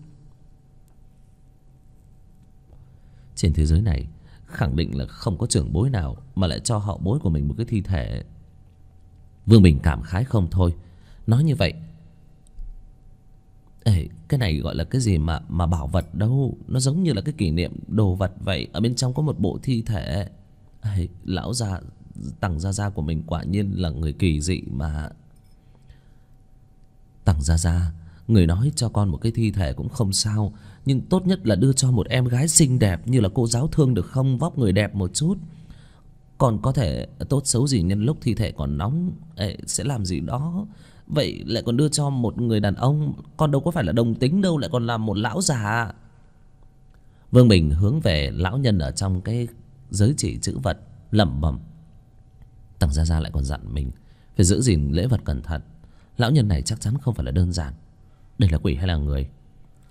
trên thế giới này khẳng định là không có trưởng bối nào mà lại cho họ bối của mình một cái thi thể vương bình cảm khái không thôi nói như vậy Ê, cái này gọi là cái gì mà mà bảo vật đâu Nó giống như là cái kỷ niệm đồ vật vậy Ở bên trong có một bộ thi thể Ê, Lão già Tằng Gia Gia của mình quả nhiên là người kỳ dị mà Tằng Gia Gia Người nói cho con một cái thi thể cũng không sao Nhưng tốt nhất là đưa cho một em gái xinh đẹp Như là cô giáo thương được không Vóc người đẹp một chút Còn có thể tốt xấu gì nhân lúc thi thể còn nóng Ê, Sẽ làm gì đó Vậy lại còn đưa cho một người đàn ông Con đâu có phải là đồng tính đâu Lại còn là một lão già Vương Bình hướng về lão nhân Ở trong cái giới chỉ chữ vật lẩm bẩm Tằng Gia Gia lại còn dặn mình Phải giữ gìn lễ vật cẩn thận Lão nhân này chắc chắn không phải là đơn giản Đây là quỷ hay là người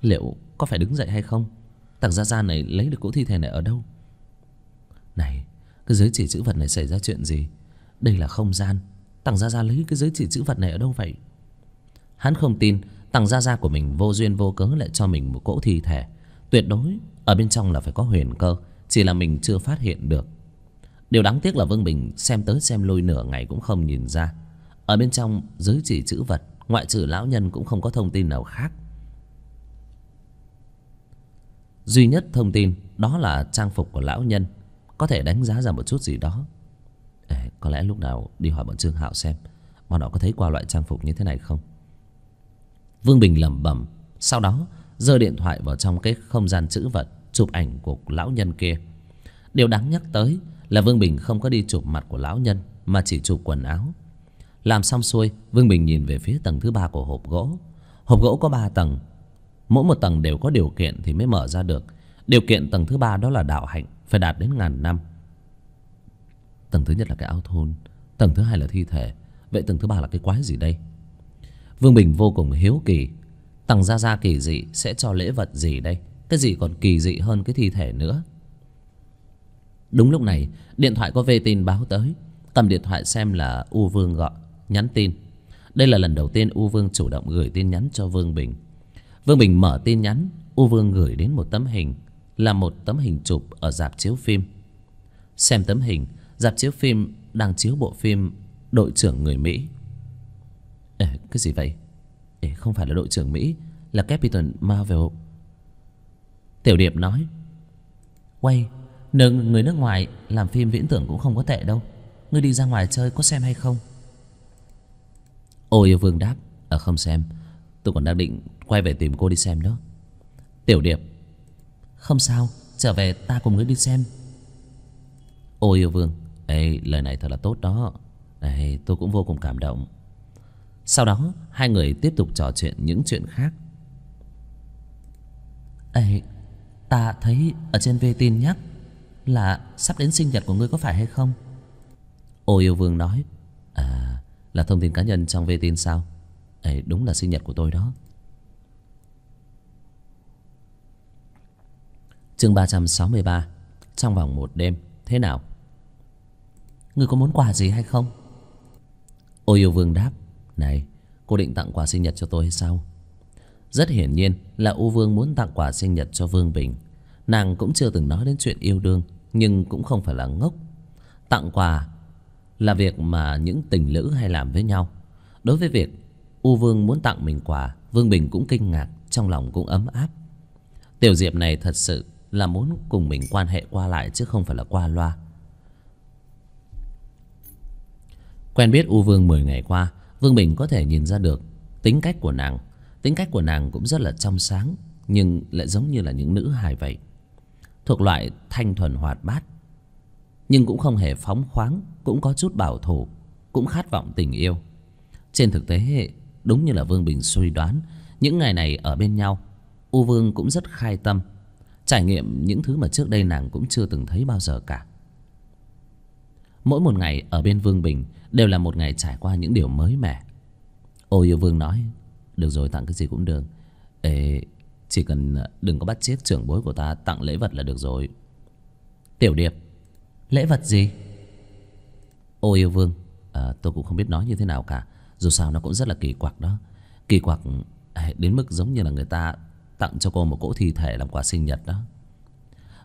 Liệu có phải đứng dậy hay không Tằng Gia Gia này lấy được cỗ thi thể này ở đâu Này Cái giới chỉ chữ vật này xảy ra chuyện gì Đây là không gian Tằng Gia Gia lấy cái giới chỉ chữ vật này ở đâu vậy Hắn không tin Tằng Gia Gia của mình vô duyên vô cớ lại cho mình một cỗ thi thể Tuyệt đối Ở bên trong là phải có huyền cơ Chỉ là mình chưa phát hiện được Điều đáng tiếc là Vương Bình xem tới xem lui nửa ngày cũng không nhìn ra Ở bên trong giới chỉ chữ vật Ngoại trừ lão nhân cũng không có thông tin nào khác Duy nhất thông tin đó là trang phục của lão nhân Có thể đánh giá ra một chút gì đó có lẽ lúc nào đi hỏi bọn trương hạo xem bọn họ có thấy qua loại trang phục như thế này không vương bình lẩm bẩm sau đó giơ điện thoại vào trong cái không gian chữ vật chụp ảnh của lão nhân kia điều đáng nhắc tới là vương bình không có đi chụp mặt của lão nhân mà chỉ chụp quần áo làm xong xuôi vương bình nhìn về phía tầng thứ ba của hộp gỗ hộp gỗ có ba tầng mỗi một tầng đều có điều kiện thì mới mở ra được điều kiện tầng thứ ba đó là đạo hạnh phải đạt đến ngàn năm tầng thứ nhất là cái áo thôn tầng thứ hai là thi thể vậy tầng thứ ba là cái quái gì đây vương bình vô cùng hiếu kỳ tầng gia gia kỳ dị sẽ cho lễ vật gì đây cái gì còn kỳ dị hơn cái thi thể nữa đúng lúc này điện thoại có vê tin báo tới cầm điện thoại xem là u vương gọi nhắn tin đây là lần đầu tiên u vương chủ động gửi tin nhắn cho vương bình vương bình mở tin nhắn u vương gửi đến một tấm hình là một tấm hình chụp ở dạp chiếu phim xem tấm hình dạp chiếu phim đang chiếu bộ phim đội trưởng người mỹ Ê, cái gì vậy Ê, không phải là đội trưởng mỹ là captain marvel tiểu điệp nói quay nương người nước ngoài làm phim viễn tưởng cũng không có tệ đâu ngươi đi ra ngoài chơi có xem hay không ô yêu vương đáp ở ờ, không xem tôi còn đang định quay về tìm cô đi xem đó tiểu điệp không sao trở về ta cùng ngươi đi xem ô yêu vương Ê, lời này thật là tốt đó Ê, tôi cũng vô cùng cảm động sau đó hai người tiếp tục trò chuyện những chuyện khác Ê Ta thấy ở trên vê tin nhắc Là sắp đến sinh nhật của ngươi có phải hay không Ô yêu vương nói À là thông tin cá nhân trong vê tin sao Ê đúng là sinh nhật của tôi đó Chương 363 Trong vòng một đêm Thế nào Ngươi có muốn quà gì hay không Ô yêu vương đáp Này cô định tặng quà sinh nhật cho tôi hay sao Rất hiển nhiên là ô vương muốn tặng quà sinh nhật cho Vương Bình Nàng cũng chưa từng nói đến chuyện yêu đương Nhưng cũng không phải là ngốc Tặng quà là việc mà những tình lữ hay làm với nhau Đối với việc U Vương muốn tặng mình quà Vương Bình cũng kinh ngạc Trong lòng cũng ấm áp Tiểu Diệp này thật sự là muốn cùng mình quan hệ qua lại Chứ không phải là qua loa quen biết u vương mười ngày qua vương bình có thể nhìn ra được tính cách của nàng tính cách của nàng cũng rất là trong sáng nhưng lại giống như là những nữ hài vậy thuộc loại thanh thuần hoạt bát nhưng cũng không hề phóng khoáng cũng có chút bảo thủ cũng khát vọng tình yêu trên thực tế đúng như là vương bình suy đoán những ngày này ở bên nhau u vương cũng rất khai tâm trải nghiệm những thứ mà trước đây nàng cũng chưa từng thấy bao giờ cả mỗi một ngày ở bên vương bình Đều là một ngày trải qua những điều mới mẻ Ô yêu vương nói Được rồi tặng cái gì cũng được Ê, Chỉ cần ờ, đừng có bắt chiếc trưởng bối của ta Tặng lễ vật là được rồi Tiểu điệp Lễ vật gì Ô yêu vương à, Tôi cũng không biết nói như thế nào cả Dù sao nó cũng rất là kỳ quặc đó Kỳ quặc à, đến mức giống như là người ta Tặng cho cô một cỗ thi thể làm quà sinh nhật đó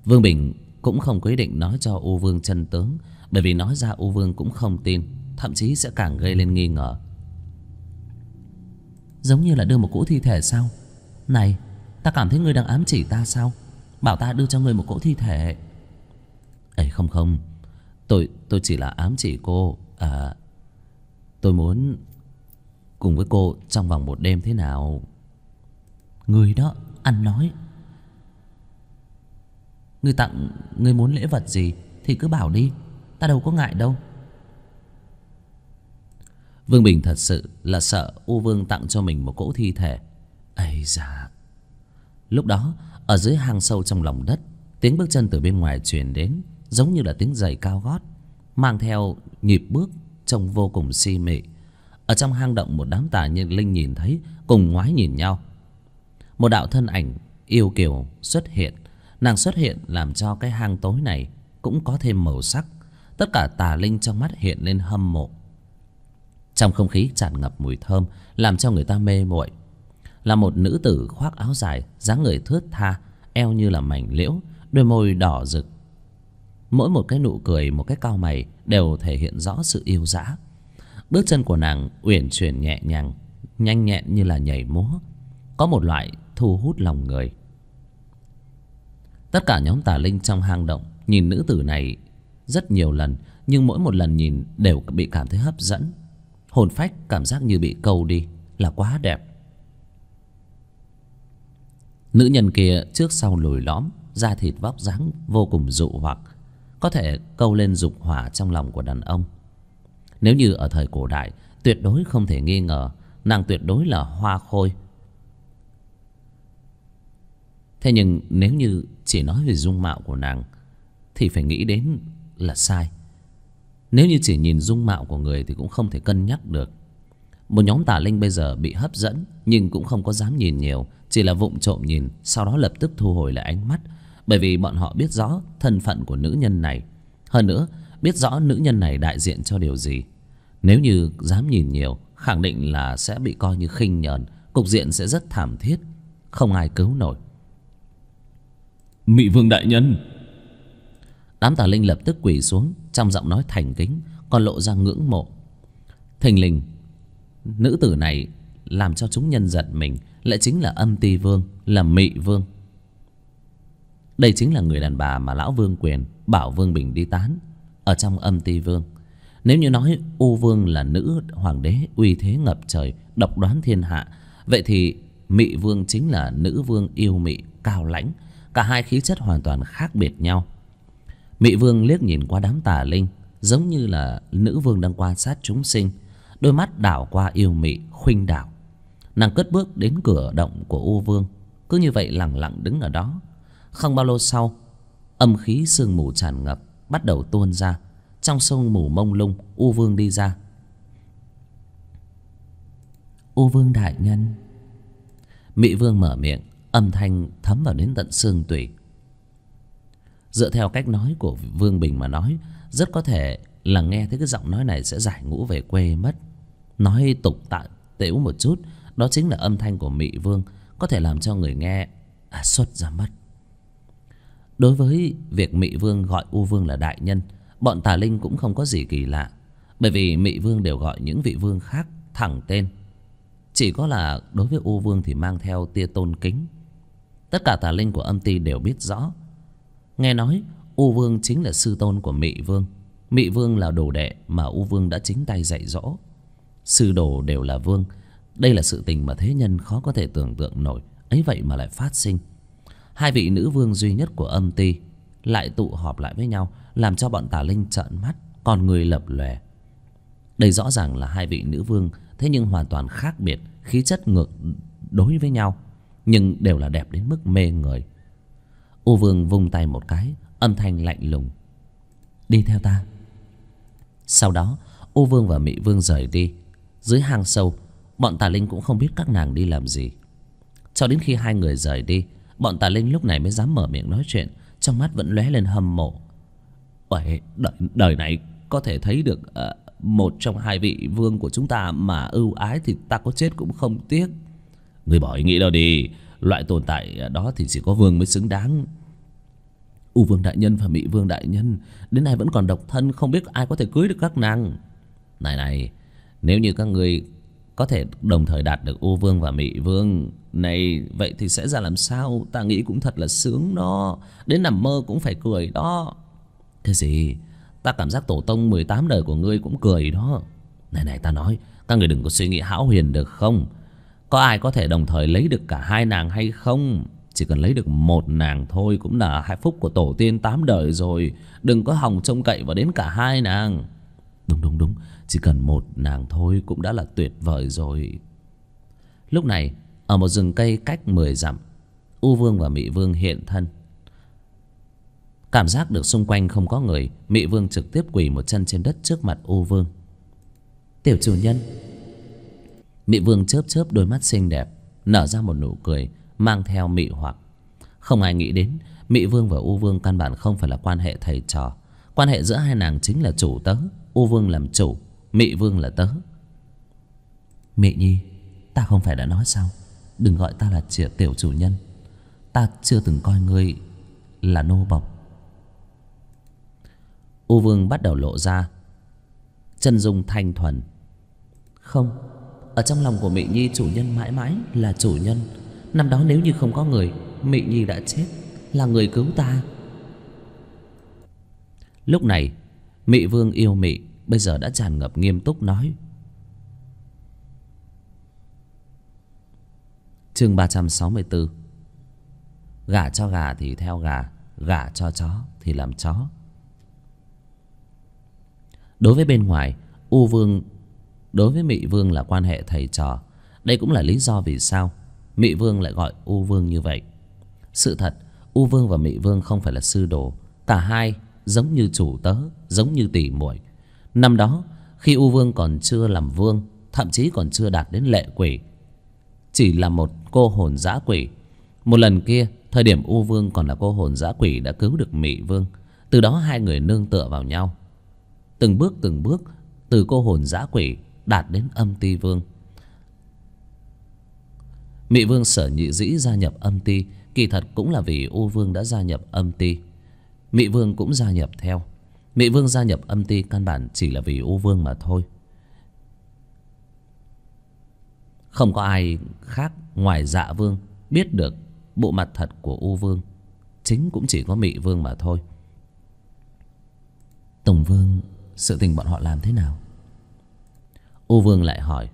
Vương Bình cũng không quyết định nói cho U Vương chân tướng Bởi vì nói ra U Vương cũng không tin thậm chí sẽ càng gây lên nghi ngờ giống như là đưa một cỗ thi thể sao này ta cảm thấy ngươi đang ám chỉ ta sao bảo ta đưa cho ngươi một cỗ thi thể ấy không không tôi tôi chỉ là ám chỉ cô à tôi muốn cùng với cô trong vòng một đêm thế nào người đó ăn nói người tặng người muốn lễ vật gì thì cứ bảo đi ta đâu có ngại đâu Vương Bình thật sự là sợ U Vương tặng cho mình một cỗ thi thể. Ây da! Lúc đó, ở dưới hang sâu trong lòng đất, tiếng bước chân từ bên ngoài truyền đến, giống như là tiếng giày cao gót, mang theo nhịp bước trông vô cùng si mị. Ở trong hang động một đám tà nhân linh nhìn thấy, cùng ngoái nhìn nhau. Một đạo thân ảnh yêu kiều xuất hiện, nàng xuất hiện làm cho cái hang tối này cũng có thêm màu sắc. Tất cả tà linh trong mắt hiện lên hâm mộ trong không khí tràn ngập mùi thơm làm cho người ta mê muội là một nữ tử khoác áo dài dáng người thướt tha eo như là mảnh liễu đôi môi đỏ rực mỗi một cái nụ cười một cái cao mày đều thể hiện rõ sự yêu dã bước chân của nàng uyển chuyển nhẹ nhàng nhanh nhẹn như là nhảy múa có một loại thu hút lòng người tất cả nhóm tà linh trong hang động nhìn nữ tử này rất nhiều lần nhưng mỗi một lần nhìn đều bị cảm thấy hấp dẫn hồn phách cảm giác như bị câu đi là quá đẹp nữ nhân kia trước sau lồi lõm da thịt vóc dáng vô cùng dụ hoặc có thể câu lên dục hỏa trong lòng của đàn ông nếu như ở thời cổ đại tuyệt đối không thể nghi ngờ nàng tuyệt đối là hoa khôi thế nhưng nếu như chỉ nói về dung mạo của nàng thì phải nghĩ đến là sai nếu như chỉ nhìn dung mạo của người thì cũng không thể cân nhắc được Một nhóm tà linh bây giờ bị hấp dẫn Nhưng cũng không có dám nhìn nhiều Chỉ là vụng trộm nhìn Sau đó lập tức thu hồi lại ánh mắt Bởi vì bọn họ biết rõ thân phận của nữ nhân này Hơn nữa biết rõ nữ nhân này đại diện cho điều gì Nếu như dám nhìn nhiều Khẳng định là sẽ bị coi như khinh nhờn Cục diện sẽ rất thảm thiết Không ai cứu nổi Mị vương đại nhân Đám tà linh lập tức quỳ xuống trong giọng nói thành kính còn lộ ra ngưỡng mộ thình lình nữ tử này làm cho chúng nhân giận mình lại chính là âm ti vương là mị vương đây chính là người đàn bà mà lão vương quyền bảo vương bình đi tán ở trong âm ti vương nếu như nói u vương là nữ hoàng đế uy thế ngập trời độc đoán thiên hạ vậy thì mị vương chính là nữ vương yêu mị cao lãnh cả hai khí chất hoàn toàn khác biệt nhau Mị Vương liếc nhìn qua đám tà linh, giống như là nữ vương đang quan sát chúng sinh, đôi mắt đảo qua yêu mị khuynh đảo. Nàng cất bước đến cửa động của U Vương, cứ như vậy lặng lặng đứng ở đó. Không bao lâu sau, âm khí sương mù tràn ngập bắt đầu tuôn ra, trong sông mù mông lung, U Vương đi ra. U Vương đại nhân. Mị Vương mở miệng, âm thanh thấm vào đến tận xương tủy dựa theo cách nói của vương bình mà nói rất có thể là nghe thấy cái giọng nói này sẽ giải ngũ về quê mất nói tục tạ tễu một chút đó chính là âm thanh của mị vương có thể làm cho người nghe à, xuất ra mất đối với việc mị vương gọi u vương là đại nhân bọn tà linh cũng không có gì kỳ lạ bởi vì mị vương đều gọi những vị vương khác thẳng tên chỉ có là đối với u vương thì mang theo tia tôn kính tất cả tà linh của âm ty đều biết rõ nghe nói u vương chính là sư tôn của mị vương mị vương là đồ đệ mà u vương đã chính tay dạy dỗ sư đồ đều là vương đây là sự tình mà thế nhân khó có thể tưởng tượng nổi ấy vậy mà lại phát sinh hai vị nữ vương duy nhất của âm ty lại tụ họp lại với nhau làm cho bọn tà linh trợn mắt còn người lập lòe đây rõ ràng là hai vị nữ vương thế nhưng hoàn toàn khác biệt khí chất ngược đối với nhau nhưng đều là đẹp đến mức mê người u vương vung tay một cái âm thanh lạnh lùng đi theo ta sau đó u vương và mỹ vương rời đi dưới hang sâu bọn tà linh cũng không biết các nàng đi làm gì cho đến khi hai người rời đi bọn tà linh lúc này mới dám mở miệng nói chuyện trong mắt vẫn lóe lên hâm mộ bởi đời, đời này có thể thấy được uh, một trong hai vị vương của chúng ta mà ưu ái thì ta có chết cũng không tiếc người bỏ ý nghĩ đâu đi loại tồn tại đó thì chỉ có vương mới xứng đáng u vương đại nhân và mỹ vương đại nhân đến nay vẫn còn độc thân không biết ai có thể cưới được các nàng này này nếu như các người có thể đồng thời đạt được u vương và mỹ vương này vậy thì sẽ ra làm sao ta nghĩ cũng thật là sướng đó đến nằm mơ cũng phải cười đó thế gì ta cảm giác tổ tông mười tám đời của ngươi cũng cười đó này này ta nói các người đừng có suy nghĩ hão huyền được không có ai có thể đồng thời lấy được cả hai nàng hay không Chỉ cần lấy được một nàng thôi Cũng là hạnh phúc của tổ tiên tám đời rồi Đừng có hòng trông cậy vào đến cả hai nàng Đúng đúng đúng Chỉ cần một nàng thôi cũng đã là tuyệt vời rồi Lúc này Ở một rừng cây cách mười dặm U Vương và Mỹ Vương hiện thân Cảm giác được xung quanh không có người Mỹ Vương trực tiếp quỳ một chân trên đất trước mặt U Vương Tiểu chủ nhân Mị Vương chớp chớp đôi mắt xinh đẹp Nở ra một nụ cười Mang theo mị hoặc Không ai nghĩ đến Mị Vương và U Vương căn bản không phải là quan hệ thầy trò Quan hệ giữa hai nàng chính là chủ tớ U Vương làm chủ Mị Vương là tớ Mị Nhi Ta không phải đã nói sao Đừng gọi ta là triệu tiểu chủ nhân Ta chưa từng coi ngươi là nô bộc U Vương bắt đầu lộ ra Chân dung thanh thuần Không ở trong lòng của mỹ nhi chủ nhân mãi mãi là chủ nhân năm đó nếu như không có người mỹ nhi đã chết là người cứu ta lúc này mỹ vương yêu mị bây giờ đã tràn ngập nghiêm túc nói chương ba trăm sáu mươi bốn gả cho gà thì theo gà gả cho chó thì làm chó đối với bên ngoài u vương đối với mị vương là quan hệ thầy trò đây cũng là lý do vì sao mị vương lại gọi u vương như vậy sự thật u vương và mị vương không phải là sư đồ cả hai giống như chủ tớ giống như tỷ muội năm đó khi u vương còn chưa làm vương thậm chí còn chưa đạt đến lệ quỷ chỉ là một cô hồn giã quỷ một lần kia thời điểm u vương còn là cô hồn giã quỷ đã cứu được mị vương từ đó hai người nương tựa vào nhau từng bước từng bước từ cô hồn giã quỷ đạt đến âm ti vương mỹ vương sở nhị dĩ gia nhập âm ti kỳ thật cũng là vì u vương đã gia nhập âm ti mỹ vương cũng gia nhập theo mỹ vương gia nhập âm ti căn bản chỉ là vì u vương mà thôi không có ai khác ngoài dạ vương biết được bộ mặt thật của u vương chính cũng chỉ có mỹ vương mà thôi tổng vương sự tình bọn họ làm thế nào U Vương lại hỏi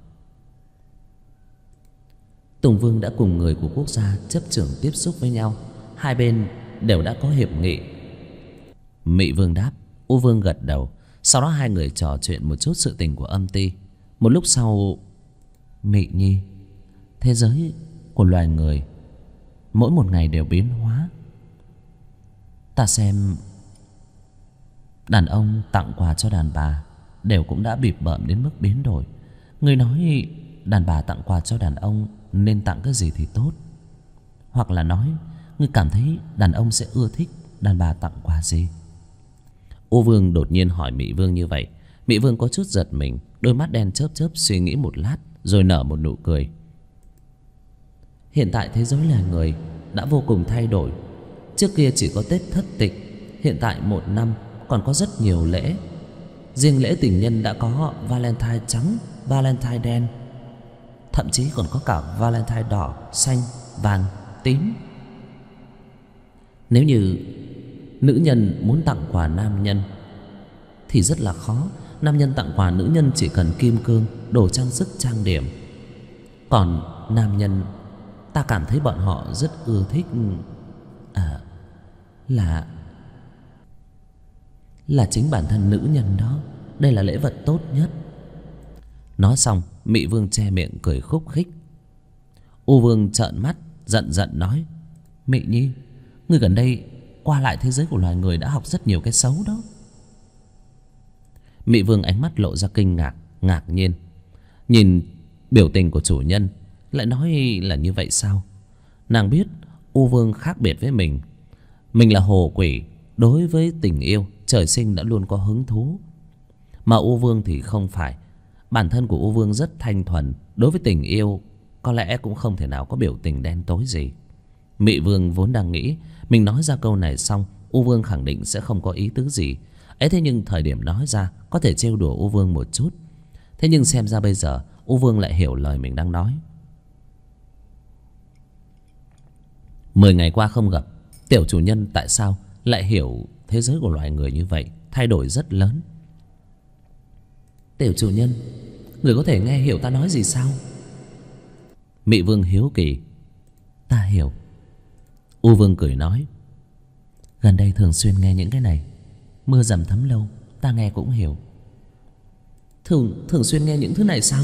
Tùng Vương đã cùng người của quốc gia chấp trưởng tiếp xúc với nhau Hai bên đều đã có hiệp nghị Mị Vương đáp U Vương gật đầu Sau đó hai người trò chuyện một chút sự tình của âm ti Một lúc sau Mị Nhi Thế giới của loài người Mỗi một ngày đều biến hóa Ta xem Đàn ông tặng quà cho đàn bà đều cũng đã bịp bợm đến mức biến đổi người nói đàn bà tặng quà cho đàn ông nên tặng cái gì thì tốt hoặc là nói người cảm thấy đàn ông sẽ ưa thích đàn bà tặng quà gì ô vương đột nhiên hỏi mỹ vương như vậy mỹ vương có chút giật mình đôi mắt đen chớp chớp suy nghĩ một lát rồi nở một nụ cười hiện tại thế giới là người đã vô cùng thay đổi trước kia chỉ có tết thất tịch hiện tại một năm còn có rất nhiều lễ Riêng lễ tình nhân đã có Valentine trắng, Valentine đen Thậm chí còn có cả Valentine đỏ, xanh, vàng, tím Nếu như nữ nhân muốn tặng quà nam nhân Thì rất là khó Nam nhân tặng quà nữ nhân chỉ cần kim cương, đồ trang sức, trang điểm Còn nam nhân Ta cảm thấy bọn họ rất ưa thích À Là Là chính bản thân nữ nhân đó đây là lễ vật tốt nhất nói xong mị vương che miệng cười khúc khích u vương trợn mắt giận giận nói mị nhi người gần đây qua lại thế giới của loài người đã học rất nhiều cái xấu đó mị vương ánh mắt lộ ra kinh ngạc ngạc nhiên nhìn biểu tình của chủ nhân lại nói là như vậy sao nàng biết u vương khác biệt với mình mình là hồ quỷ đối với tình yêu trời sinh đã luôn có hứng thú mà u vương thì không phải bản thân của u vương rất thanh thuần đối với tình yêu có lẽ cũng không thể nào có biểu tình đen tối gì mị vương vốn đang nghĩ mình nói ra câu này xong u vương khẳng định sẽ không có ý tứ gì ấy thế nhưng thời điểm nói ra có thể trêu đùa u vương một chút thế nhưng xem ra bây giờ u vương lại hiểu lời mình đang nói mười ngày qua không gặp tiểu chủ nhân tại sao lại hiểu thế giới của loài người như vậy thay đổi rất lớn Tiểu chủ nhân Người có thể nghe hiểu ta nói gì sao Mị vương hiếu kỳ Ta hiểu U vương cười nói Gần đây thường xuyên nghe những cái này Mưa dầm thấm lâu Ta nghe cũng hiểu Thường thường xuyên nghe những thứ này sao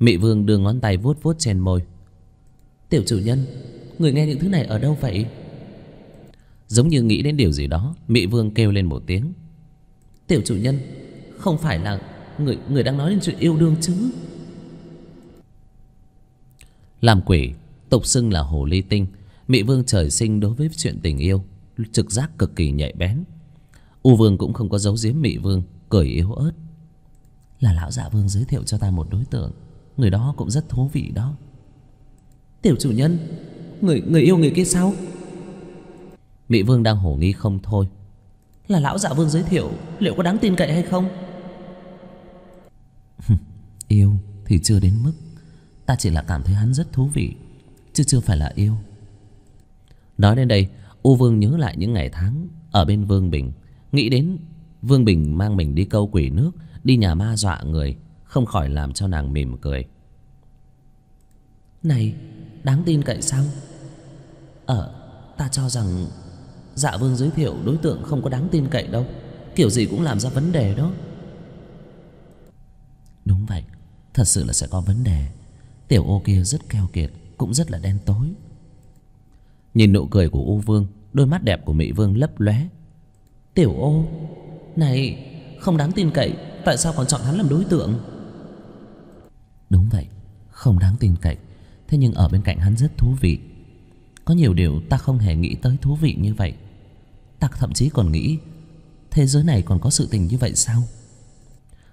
Mị vương đưa ngón tay vuốt vuốt trên môi Tiểu chủ nhân Người nghe những thứ này ở đâu vậy Giống như nghĩ đến điều gì đó Mị vương kêu lên một tiếng Tiểu chủ nhân Không phải là người, người đang nói đến chuyện yêu đương chứ Làm quỷ Tục xưng là hồ ly tinh mỹ vương trời sinh đối với chuyện tình yêu Trực giác cực kỳ nhạy bén U vương cũng không có giấu giếm mỹ vương Cười yếu ớt Là lão dạ vương giới thiệu cho ta một đối tượng Người đó cũng rất thú vị đó Tiểu chủ nhân Người người yêu người kia sao Mỹ vương đang hổ nghi không thôi là lão giả dạ vương giới thiệu liệu có đáng tin cậy hay không yêu thì chưa đến mức ta chỉ là cảm thấy hắn rất thú vị chứ chưa phải là yêu nói đến đây u vương nhớ lại những ngày tháng ở bên vương bình nghĩ đến vương bình mang mình đi câu quỷ nước đi nhà ma dọa người không khỏi làm cho nàng mỉm cười này đáng tin cậy sao ờ ta cho rằng Dạ Vương giới thiệu đối tượng không có đáng tin cậy đâu Kiểu gì cũng làm ra vấn đề đó Đúng vậy Thật sự là sẽ có vấn đề Tiểu ô kia rất keo kiệt Cũng rất là đen tối Nhìn nụ cười của U Vương Đôi mắt đẹp của Mỹ Vương lấp lóe Tiểu ô Này không đáng tin cậy Tại sao còn chọn hắn làm đối tượng Đúng vậy Không đáng tin cậy Thế nhưng ở bên cạnh hắn rất thú vị có nhiều điều ta không hề nghĩ tới thú vị như vậy ta thậm chí còn nghĩ thế giới này còn có sự tình như vậy sao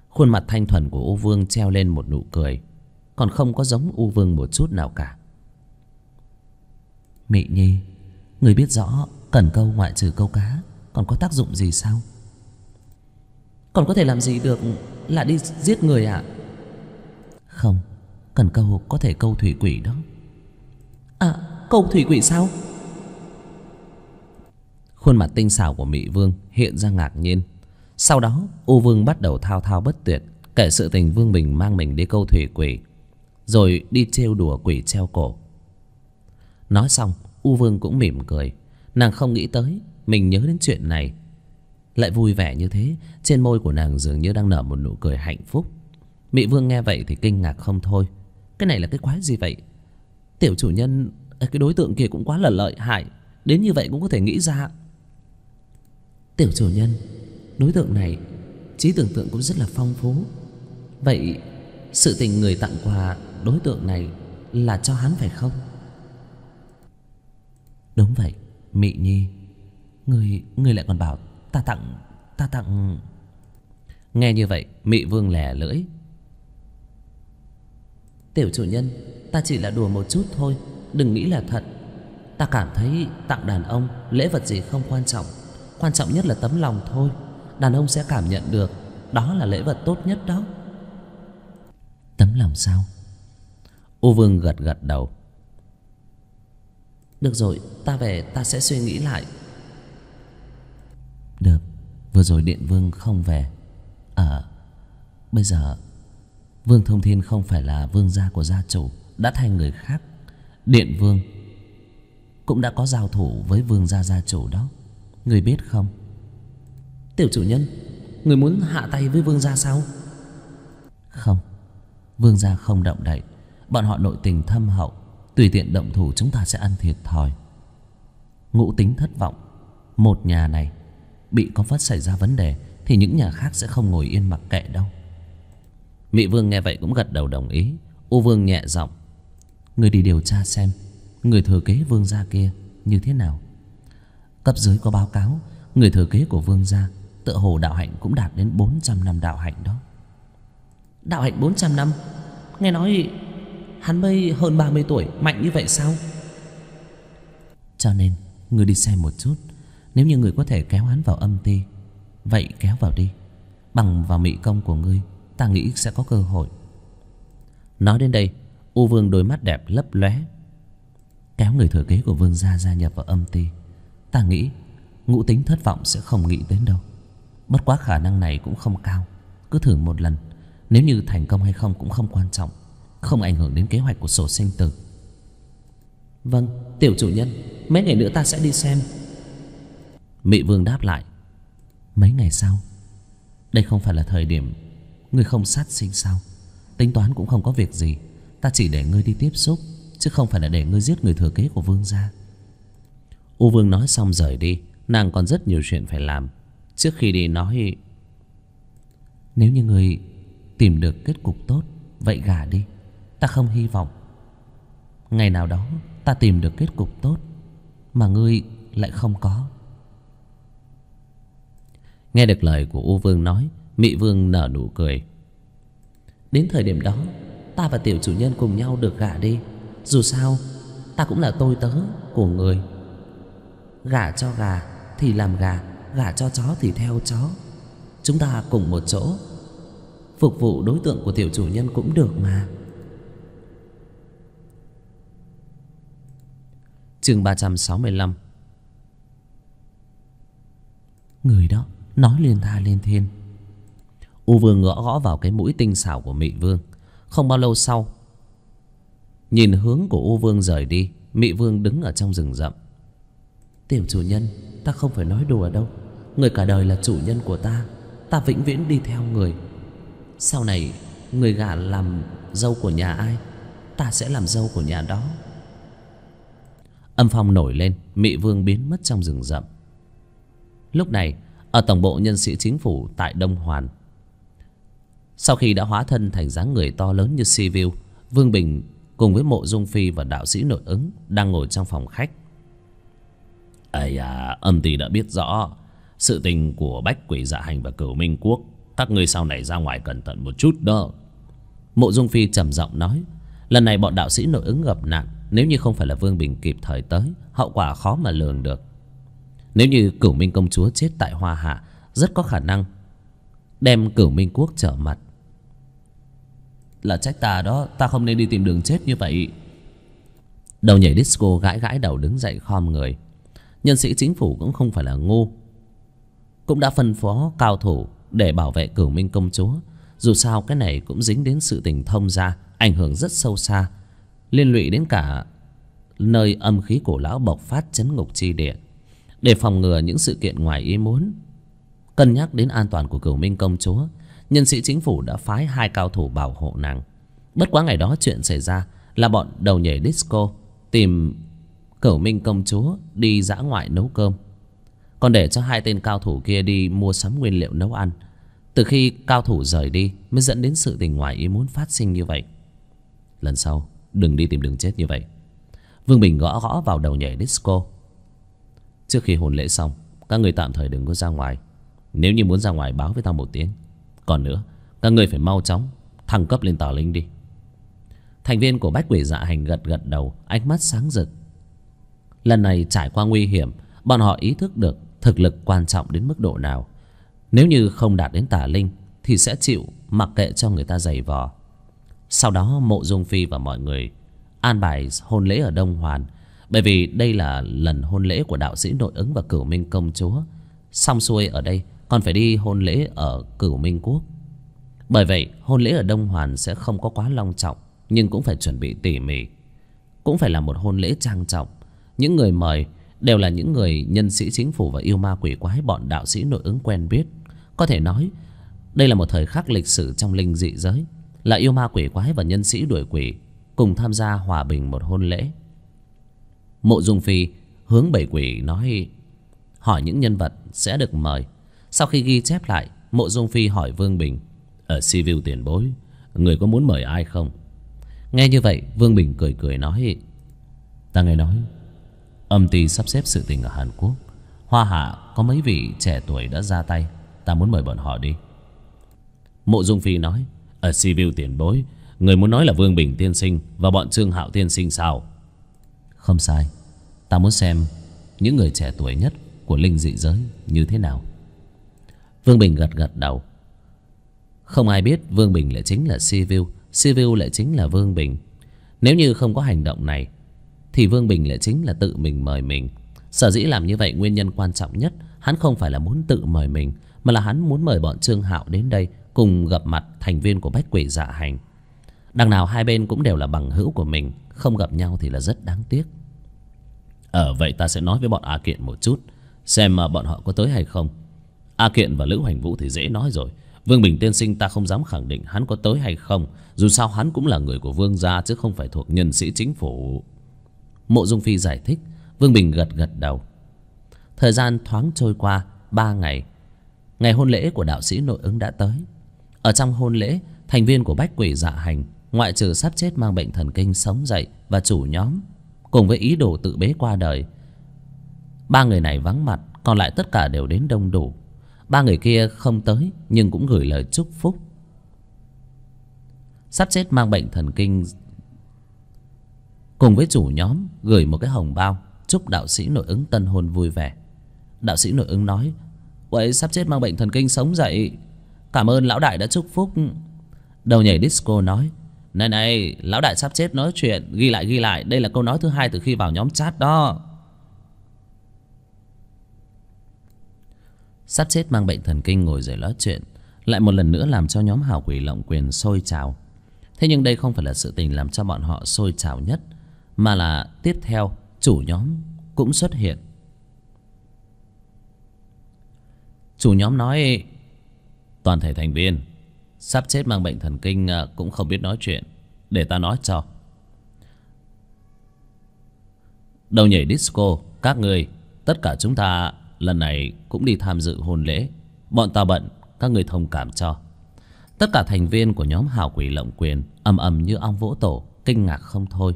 khuôn mặt thanh thuần của u vương treo lên một nụ cười còn không có giống u vương một chút nào cả mị nhi người biết rõ cần câu ngoại trừ câu cá còn có tác dụng gì sao còn có thể làm gì được là đi giết người ạ à? không cần câu có thể câu thủy quỷ đó à công thủy quỷ sao khuôn mặt tinh xảo của mỹ vương hiện ra ngạc nhiên sau đó u vương bắt đầu thao thao bất tuyệt kể sự tình vương bình mang mình đi câu thủy quỷ rồi đi trêu đùa quỷ treo cổ nói xong u vương cũng mỉm cười nàng không nghĩ tới mình nhớ đến chuyện này lại vui vẻ như thế trên môi của nàng dường như đang nở một nụ cười hạnh phúc mỹ vương nghe vậy thì kinh ngạc không thôi cái này là cái quái gì vậy tiểu chủ nhân cái đối tượng kia cũng quá là lợi hại đến như vậy cũng có thể nghĩ ra tiểu chủ nhân đối tượng này trí tưởng tượng cũng rất là phong phú vậy sự tình người tặng quà đối tượng này là cho hắn phải không đúng vậy mị nhi người người lại còn bảo ta tặng ta tặng nghe như vậy mị vương lẻ lưỡi tiểu chủ nhân ta chỉ là đùa một chút thôi Đừng nghĩ là thật Ta cảm thấy tặng đàn ông Lễ vật gì không quan trọng Quan trọng nhất là tấm lòng thôi Đàn ông sẽ cảm nhận được Đó là lễ vật tốt nhất đó Tấm lòng sao U Vương gật gật đầu Được rồi ta về ta sẽ suy nghĩ lại Được Vừa rồi Điện Vương không về Ờ Bây giờ Vương Thông Thiên không phải là vương gia của gia chủ Đã thay người khác Điện Vương Cũng đã có giao thủ với Vương Gia Gia Chủ đó Người biết không Tiểu chủ nhân Người muốn hạ tay với Vương Gia sao Không Vương Gia không động đậy Bọn họ nội tình thâm hậu Tùy tiện động thủ chúng ta sẽ ăn thiệt thòi Ngũ tính thất vọng Một nhà này Bị có phát xảy ra vấn đề Thì những nhà khác sẽ không ngồi yên mặc kệ đâu Mỹ Vương nghe vậy cũng gật đầu đồng ý U Vương nhẹ giọng người đi điều tra xem người thừa kế vương gia kia như thế nào cấp dưới có báo cáo người thừa kế của vương gia tựa hồ đạo hạnh cũng đạt đến bốn trăm năm đạo hạnh đó đạo hạnh bốn trăm năm nghe nói hắn mới hơn ba mươi tuổi mạnh như vậy sao cho nên người đi xem một chút nếu như người có thể kéo hắn vào âm ti vậy kéo vào đi bằng vào mị công của ngươi ta nghĩ sẽ có cơ hội nói đến đây u vương đôi mắt đẹp lấp lóe kéo người thừa kế của vương gia gia nhập vào âm ty ta nghĩ ngũ tính thất vọng sẽ không nghĩ đến đâu bất quá khả năng này cũng không cao cứ thử một lần nếu như thành công hay không cũng không quan trọng không ảnh hưởng đến kế hoạch của sổ sinh tử vâng tiểu chủ nhân mấy ngày nữa ta sẽ đi xem mị vương đáp lại mấy ngày sau đây không phải là thời điểm người không sát sinh sao tính toán cũng không có việc gì ta chỉ để ngươi đi tiếp xúc chứ không phải là để ngươi giết người thừa kế của vương gia u vương nói xong rời đi nàng còn rất nhiều chuyện phải làm trước khi đi nói nếu như ngươi tìm được kết cục tốt vậy gả đi ta không hy vọng ngày nào đó ta tìm được kết cục tốt mà ngươi lại không có nghe được lời của u vương nói mị vương nở nụ cười đến thời điểm đó ta và tiểu chủ nhân cùng nhau được gả đi dù sao ta cũng là tôi tớ của người gả cho gà thì làm gà gả cho chó thì theo chó chúng ta cùng một chỗ phục vụ đối tượng của tiểu chủ nhân cũng được mà chương ba trăm sáu mươi lăm người đó nói lên tha lên thiên u vương gõ gõ vào cái mũi tinh xảo của mị vương không bao lâu sau nhìn hướng của u vương rời đi mị vương đứng ở trong rừng rậm tiểu chủ nhân ta không phải nói đùa đâu người cả đời là chủ nhân của ta ta vĩnh viễn đi theo người sau này người gả làm dâu của nhà ai ta sẽ làm dâu của nhà đó âm phong nổi lên mị vương biến mất trong rừng rậm lúc này ở tổng bộ nhân sĩ chính phủ tại đông hoàn sau khi đã hóa thân thành dáng người to lớn như si view vương bình cùng với mộ dung phi và đạo sĩ nội ứng đang ngồi trong phòng khách ây à âm ty đã biết rõ sự tình của bách quỷ dạ hành và cửu minh quốc các ngươi sau này ra ngoài cẩn thận một chút đó mộ dung phi trầm giọng nói lần này bọn đạo sĩ nội ứng gặp nạn nếu như không phải là vương bình kịp thời tới hậu quả khó mà lường được nếu như cửu minh công chúa chết tại hoa hạ rất có khả năng đem cửu minh quốc trở mặt là trách ta đó Ta không nên đi tìm đường chết như vậy Đầu nhảy disco gãi gãi đầu đứng dậy khom người Nhân sĩ chính phủ cũng không phải là ngu Cũng đã phân phó cao thủ Để bảo vệ cửu minh công chúa Dù sao cái này cũng dính đến sự tình thông ra Ảnh hưởng rất sâu xa Liên lụy đến cả Nơi âm khí cổ lão bộc phát chấn ngục chi địa Để phòng ngừa những sự kiện ngoài ý muốn Cân nhắc đến an toàn của cửu minh công chúa nhân sĩ chính phủ đã phái hai cao thủ bảo hộ nàng bất quá ngày đó chuyện xảy ra là bọn đầu nhảy disco tìm cửu minh công chúa đi dã ngoại nấu cơm còn để cho hai tên cao thủ kia đi mua sắm nguyên liệu nấu ăn từ khi cao thủ rời đi mới dẫn đến sự tình ngoài ý muốn phát sinh như vậy lần sau đừng đi tìm đường chết như vậy vương bình gõ gõ vào đầu nhảy disco trước khi hôn lễ xong các người tạm thời đừng có ra ngoài nếu như muốn ra ngoài báo với tao một tiếng còn nữa các ngươi phải mau chóng thăng cấp lên tà linh đi thành viên của bách quỷ dạ hành gật gật đầu ánh mắt sáng rực lần này trải qua nguy hiểm bọn họ ý thức được thực lực quan trọng đến mức độ nào nếu như không đạt đến tà linh thì sẽ chịu mặc kệ cho người ta giày vò sau đó mộ dung phi và mọi người an bài hôn lễ ở đông hoàn bởi vì đây là lần hôn lễ của đạo sĩ nội ứng và cửu minh công chúa xong xuôi ở đây còn phải đi hôn lễ ở cửu minh quốc bởi vậy hôn lễ ở đông hoàn sẽ không có quá long trọng nhưng cũng phải chuẩn bị tỉ mỉ cũng phải là một hôn lễ trang trọng những người mời đều là những người nhân sĩ chính phủ và yêu ma quỷ quái bọn đạo sĩ nội ứng quen biết có thể nói đây là một thời khắc lịch sử trong linh dị giới là yêu ma quỷ quái và nhân sĩ đuổi quỷ cùng tham gia hòa bình một hôn lễ mộ dung phi hướng bảy quỷ nói hỏi những nhân vật sẽ được mời sau khi ghi chép lại mộ dung phi hỏi vương bình ở ờ, si vu tiền bối người có muốn mời ai không nghe như vậy vương bình cười cười nói ta nghe nói âm ty sắp xếp sự tình ở hàn quốc hoa hạ có mấy vị trẻ tuổi đã ra tay ta muốn mời bọn họ đi mộ dung phi nói ở ờ, si vu tiền bối người muốn nói là vương bình tiên sinh và bọn trương hạo tiên sinh sao không sai ta muốn xem những người trẻ tuổi nhất của linh dị giới như thế nào vương bình gật gật đầu không ai biết vương bình lại chính là sivu sivu lại chính là vương bình nếu như không có hành động này thì vương bình lại chính là tự mình mời mình sở dĩ làm như vậy nguyên nhân quan trọng nhất hắn không phải là muốn tự mời mình mà là hắn muốn mời bọn trương hạo đến đây cùng gặp mặt thành viên của bách quỷ dạ hành đằng nào hai bên cũng đều là bằng hữu của mình không gặp nhau thì là rất đáng tiếc ở ờ, vậy ta sẽ nói với bọn a kiện một chút xem mà bọn họ có tới hay không A Kiện và Lữ Hoành Vũ thì dễ nói rồi Vương Bình tiên sinh ta không dám khẳng định hắn có tới hay không Dù sao hắn cũng là người của Vương gia chứ không phải thuộc nhân sĩ chính phủ Mộ Dung Phi giải thích Vương Bình gật gật đầu Thời gian thoáng trôi qua ba ngày Ngày hôn lễ của đạo sĩ nội ứng đã tới Ở trong hôn lễ Thành viên của bách quỷ dạ hành Ngoại trừ sắp chết mang bệnh thần kinh sống dậy Và chủ nhóm Cùng với ý đồ tự bế qua đời Ba người này vắng mặt Còn lại tất cả đều đến đông đủ ba người kia không tới nhưng cũng gửi lời chúc phúc sắp chết mang bệnh thần kinh cùng với chủ nhóm gửi một cái hồng bao chúc đạo sĩ nội ứng tân hôn vui vẻ đạo sĩ nội ứng nói uầy sắp chết mang bệnh thần kinh sống dậy cảm ơn lão đại đã chúc phúc đầu nhảy disco nói này này lão đại sắp chết nói chuyện ghi lại ghi lại đây là câu nói thứ hai từ khi vào nhóm chat đó sắp chết mang bệnh thần kinh ngồi dậy nói chuyện lại một lần nữa làm cho nhóm hào quỷ lộng quyền sôi trào thế nhưng đây không phải là sự tình làm cho bọn họ sôi trào nhất mà là tiếp theo chủ nhóm cũng xuất hiện chủ nhóm nói toàn thể thành viên sắp chết mang bệnh thần kinh à, cũng không biết nói chuyện để ta nói cho đầu nhảy disco các người tất cả chúng ta lần này cũng đi tham dự hôn lễ bọn ta bận các người thông cảm cho tất cả thành viên của nhóm hào quỷ lộng quyền ầm ầm như ong vỗ tổ kinh ngạc không thôi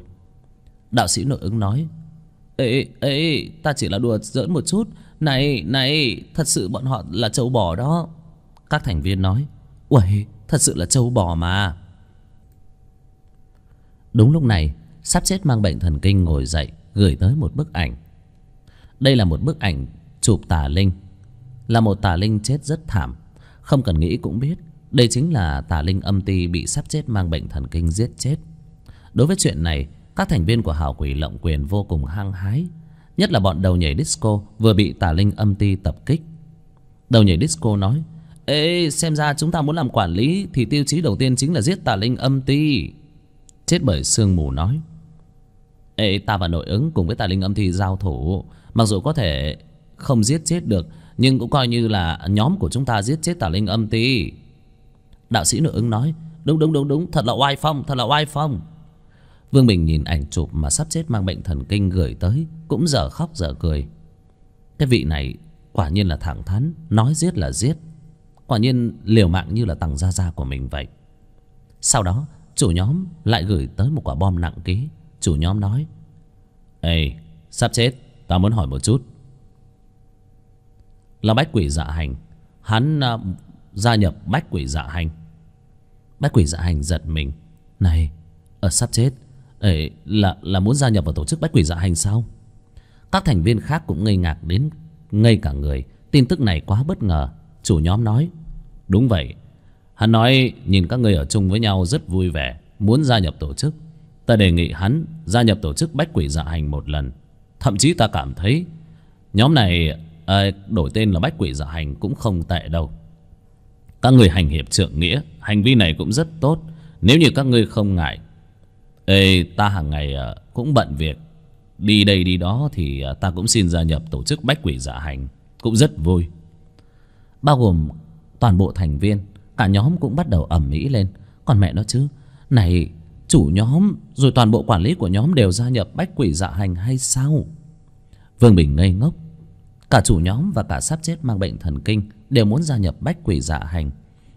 đạo sĩ nội ứng nói ê ê ta chỉ là đùa giỡn một chút này này thật sự bọn họ là châu bò đó các thành viên nói uầy thật sự là châu bò mà đúng lúc này sắp chết mang bệnh thần kinh ngồi dậy gửi tới một bức ảnh đây là một bức ảnh chụp tà linh là một tà linh chết rất thảm không cần nghĩ cũng biết đây chính là tà linh âm ti bị sắp chết mang bệnh thần kinh giết chết đối với chuyện này các thành viên của hào quỷ lộng quyền vô cùng hăng hái nhất là bọn đầu nhảy disco vừa bị tà linh âm ti tập kích đầu nhảy disco nói ê xem ra chúng ta muốn làm quản lý thì tiêu chí đầu tiên chính là giết tà linh âm ti chết bởi sương mù nói ê ta và nội ứng cùng với tà linh âm ti giao thủ mặc dù có thể không giết chết được nhưng cũng coi như là nhóm của chúng ta giết chết tả linh âm ty đạo sĩ nữ ứng nói đúng đúng đúng đúng thật là oai phong thật là oai phong vương bình nhìn ảnh chụp mà sắp chết mang bệnh thần kinh gửi tới cũng giờ khóc giờ cười cái vị này quả nhiên là thẳng thắn nói giết là giết quả nhiên liều mạng như là tằng gia gia của mình vậy sau đó chủ nhóm lại gửi tới một quả bom nặng ký chủ nhóm nói ê sắp chết tao muốn hỏi một chút là bách quỷ dạ hành hắn uh, gia nhập bách quỷ dạ hành bách quỷ dạ hành giật mình này ở sắp chết ấy là là muốn gia nhập vào tổ chức bách quỷ dạ hành sao các thành viên khác cũng ngây ngạc đến ngây cả người tin tức này quá bất ngờ chủ nhóm nói đúng vậy hắn nói nhìn các người ở chung với nhau rất vui vẻ muốn gia nhập tổ chức ta đề nghị hắn gia nhập tổ chức bách quỷ dạ hành một lần thậm chí ta cảm thấy nhóm này à, đổi tên là bách quỷ giả hành cũng không tệ đâu các người hành hiệp trượng nghĩa hành vi này cũng rất tốt nếu như các ngươi không ngại ê ta hàng ngày à, cũng bận việc đi đây đi đó thì à, ta cũng xin gia nhập tổ chức bách quỷ giả hành cũng rất vui bao gồm toàn bộ thành viên cả nhóm cũng bắt đầu ầm ĩ lên còn mẹ nó chứ này chủ nhóm rồi toàn bộ quản lý của nhóm đều gia nhập bách quỷ dạ hành hay sao vương bình ngây ngốc cả chủ nhóm và cả sắp chết mang bệnh thần kinh đều muốn gia nhập bách quỷ dạ hành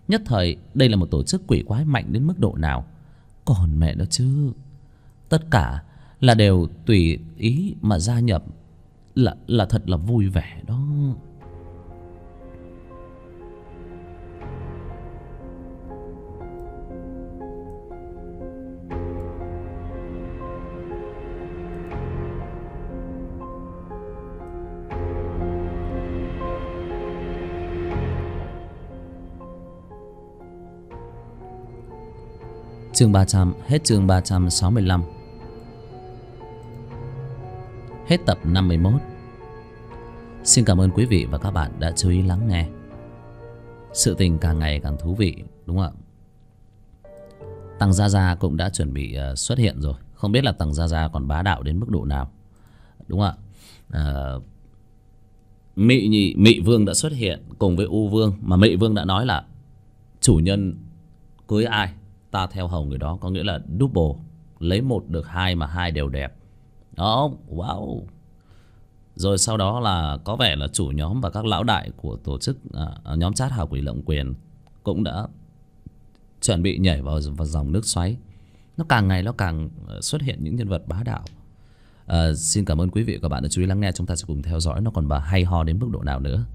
nhất thời đây là một tổ chức quỷ quái mạnh đến mức độ nào còn mẹ đó chứ tất cả là đều tùy ý mà gia nhập là là thật là vui vẻ đó chương 300, hết chương 365. Hết tập 51. Xin cảm ơn quý vị và các bạn đã chú ý lắng nghe. Sự tình càng ngày càng thú vị, đúng không ạ? Tăng Gia Gia cũng đã chuẩn bị ờ, xuất hiện rồi. Không biết là Tăng Gia Gia còn bá đạo đến mức độ nào. Đúng không ạ? Ờ, Mị, nhị, Mị Vương đã xuất hiện cùng với U Vương. Mà Mị Vương đã nói là chủ nhân cưới ai ta theo hầu người đó có nghĩa là double lấy một được hai mà hai đều đẹp đó wow rồi sau đó là có vẻ là chủ nhóm và các lão đại của tổ chức à, à nhóm chat hào quỷ lộng quyền cũng đã chuẩn bị nhảy vào, vào dòng nước xoáy nó càng ngày nó càng à, xuất hiện những nhân vật bá đạo à, xin cảm ơn quý vị và các bạn đã chú ý lắng nghe chúng ta sẽ cùng theo dõi nó còn bà hay ho đến mức độ nào nữa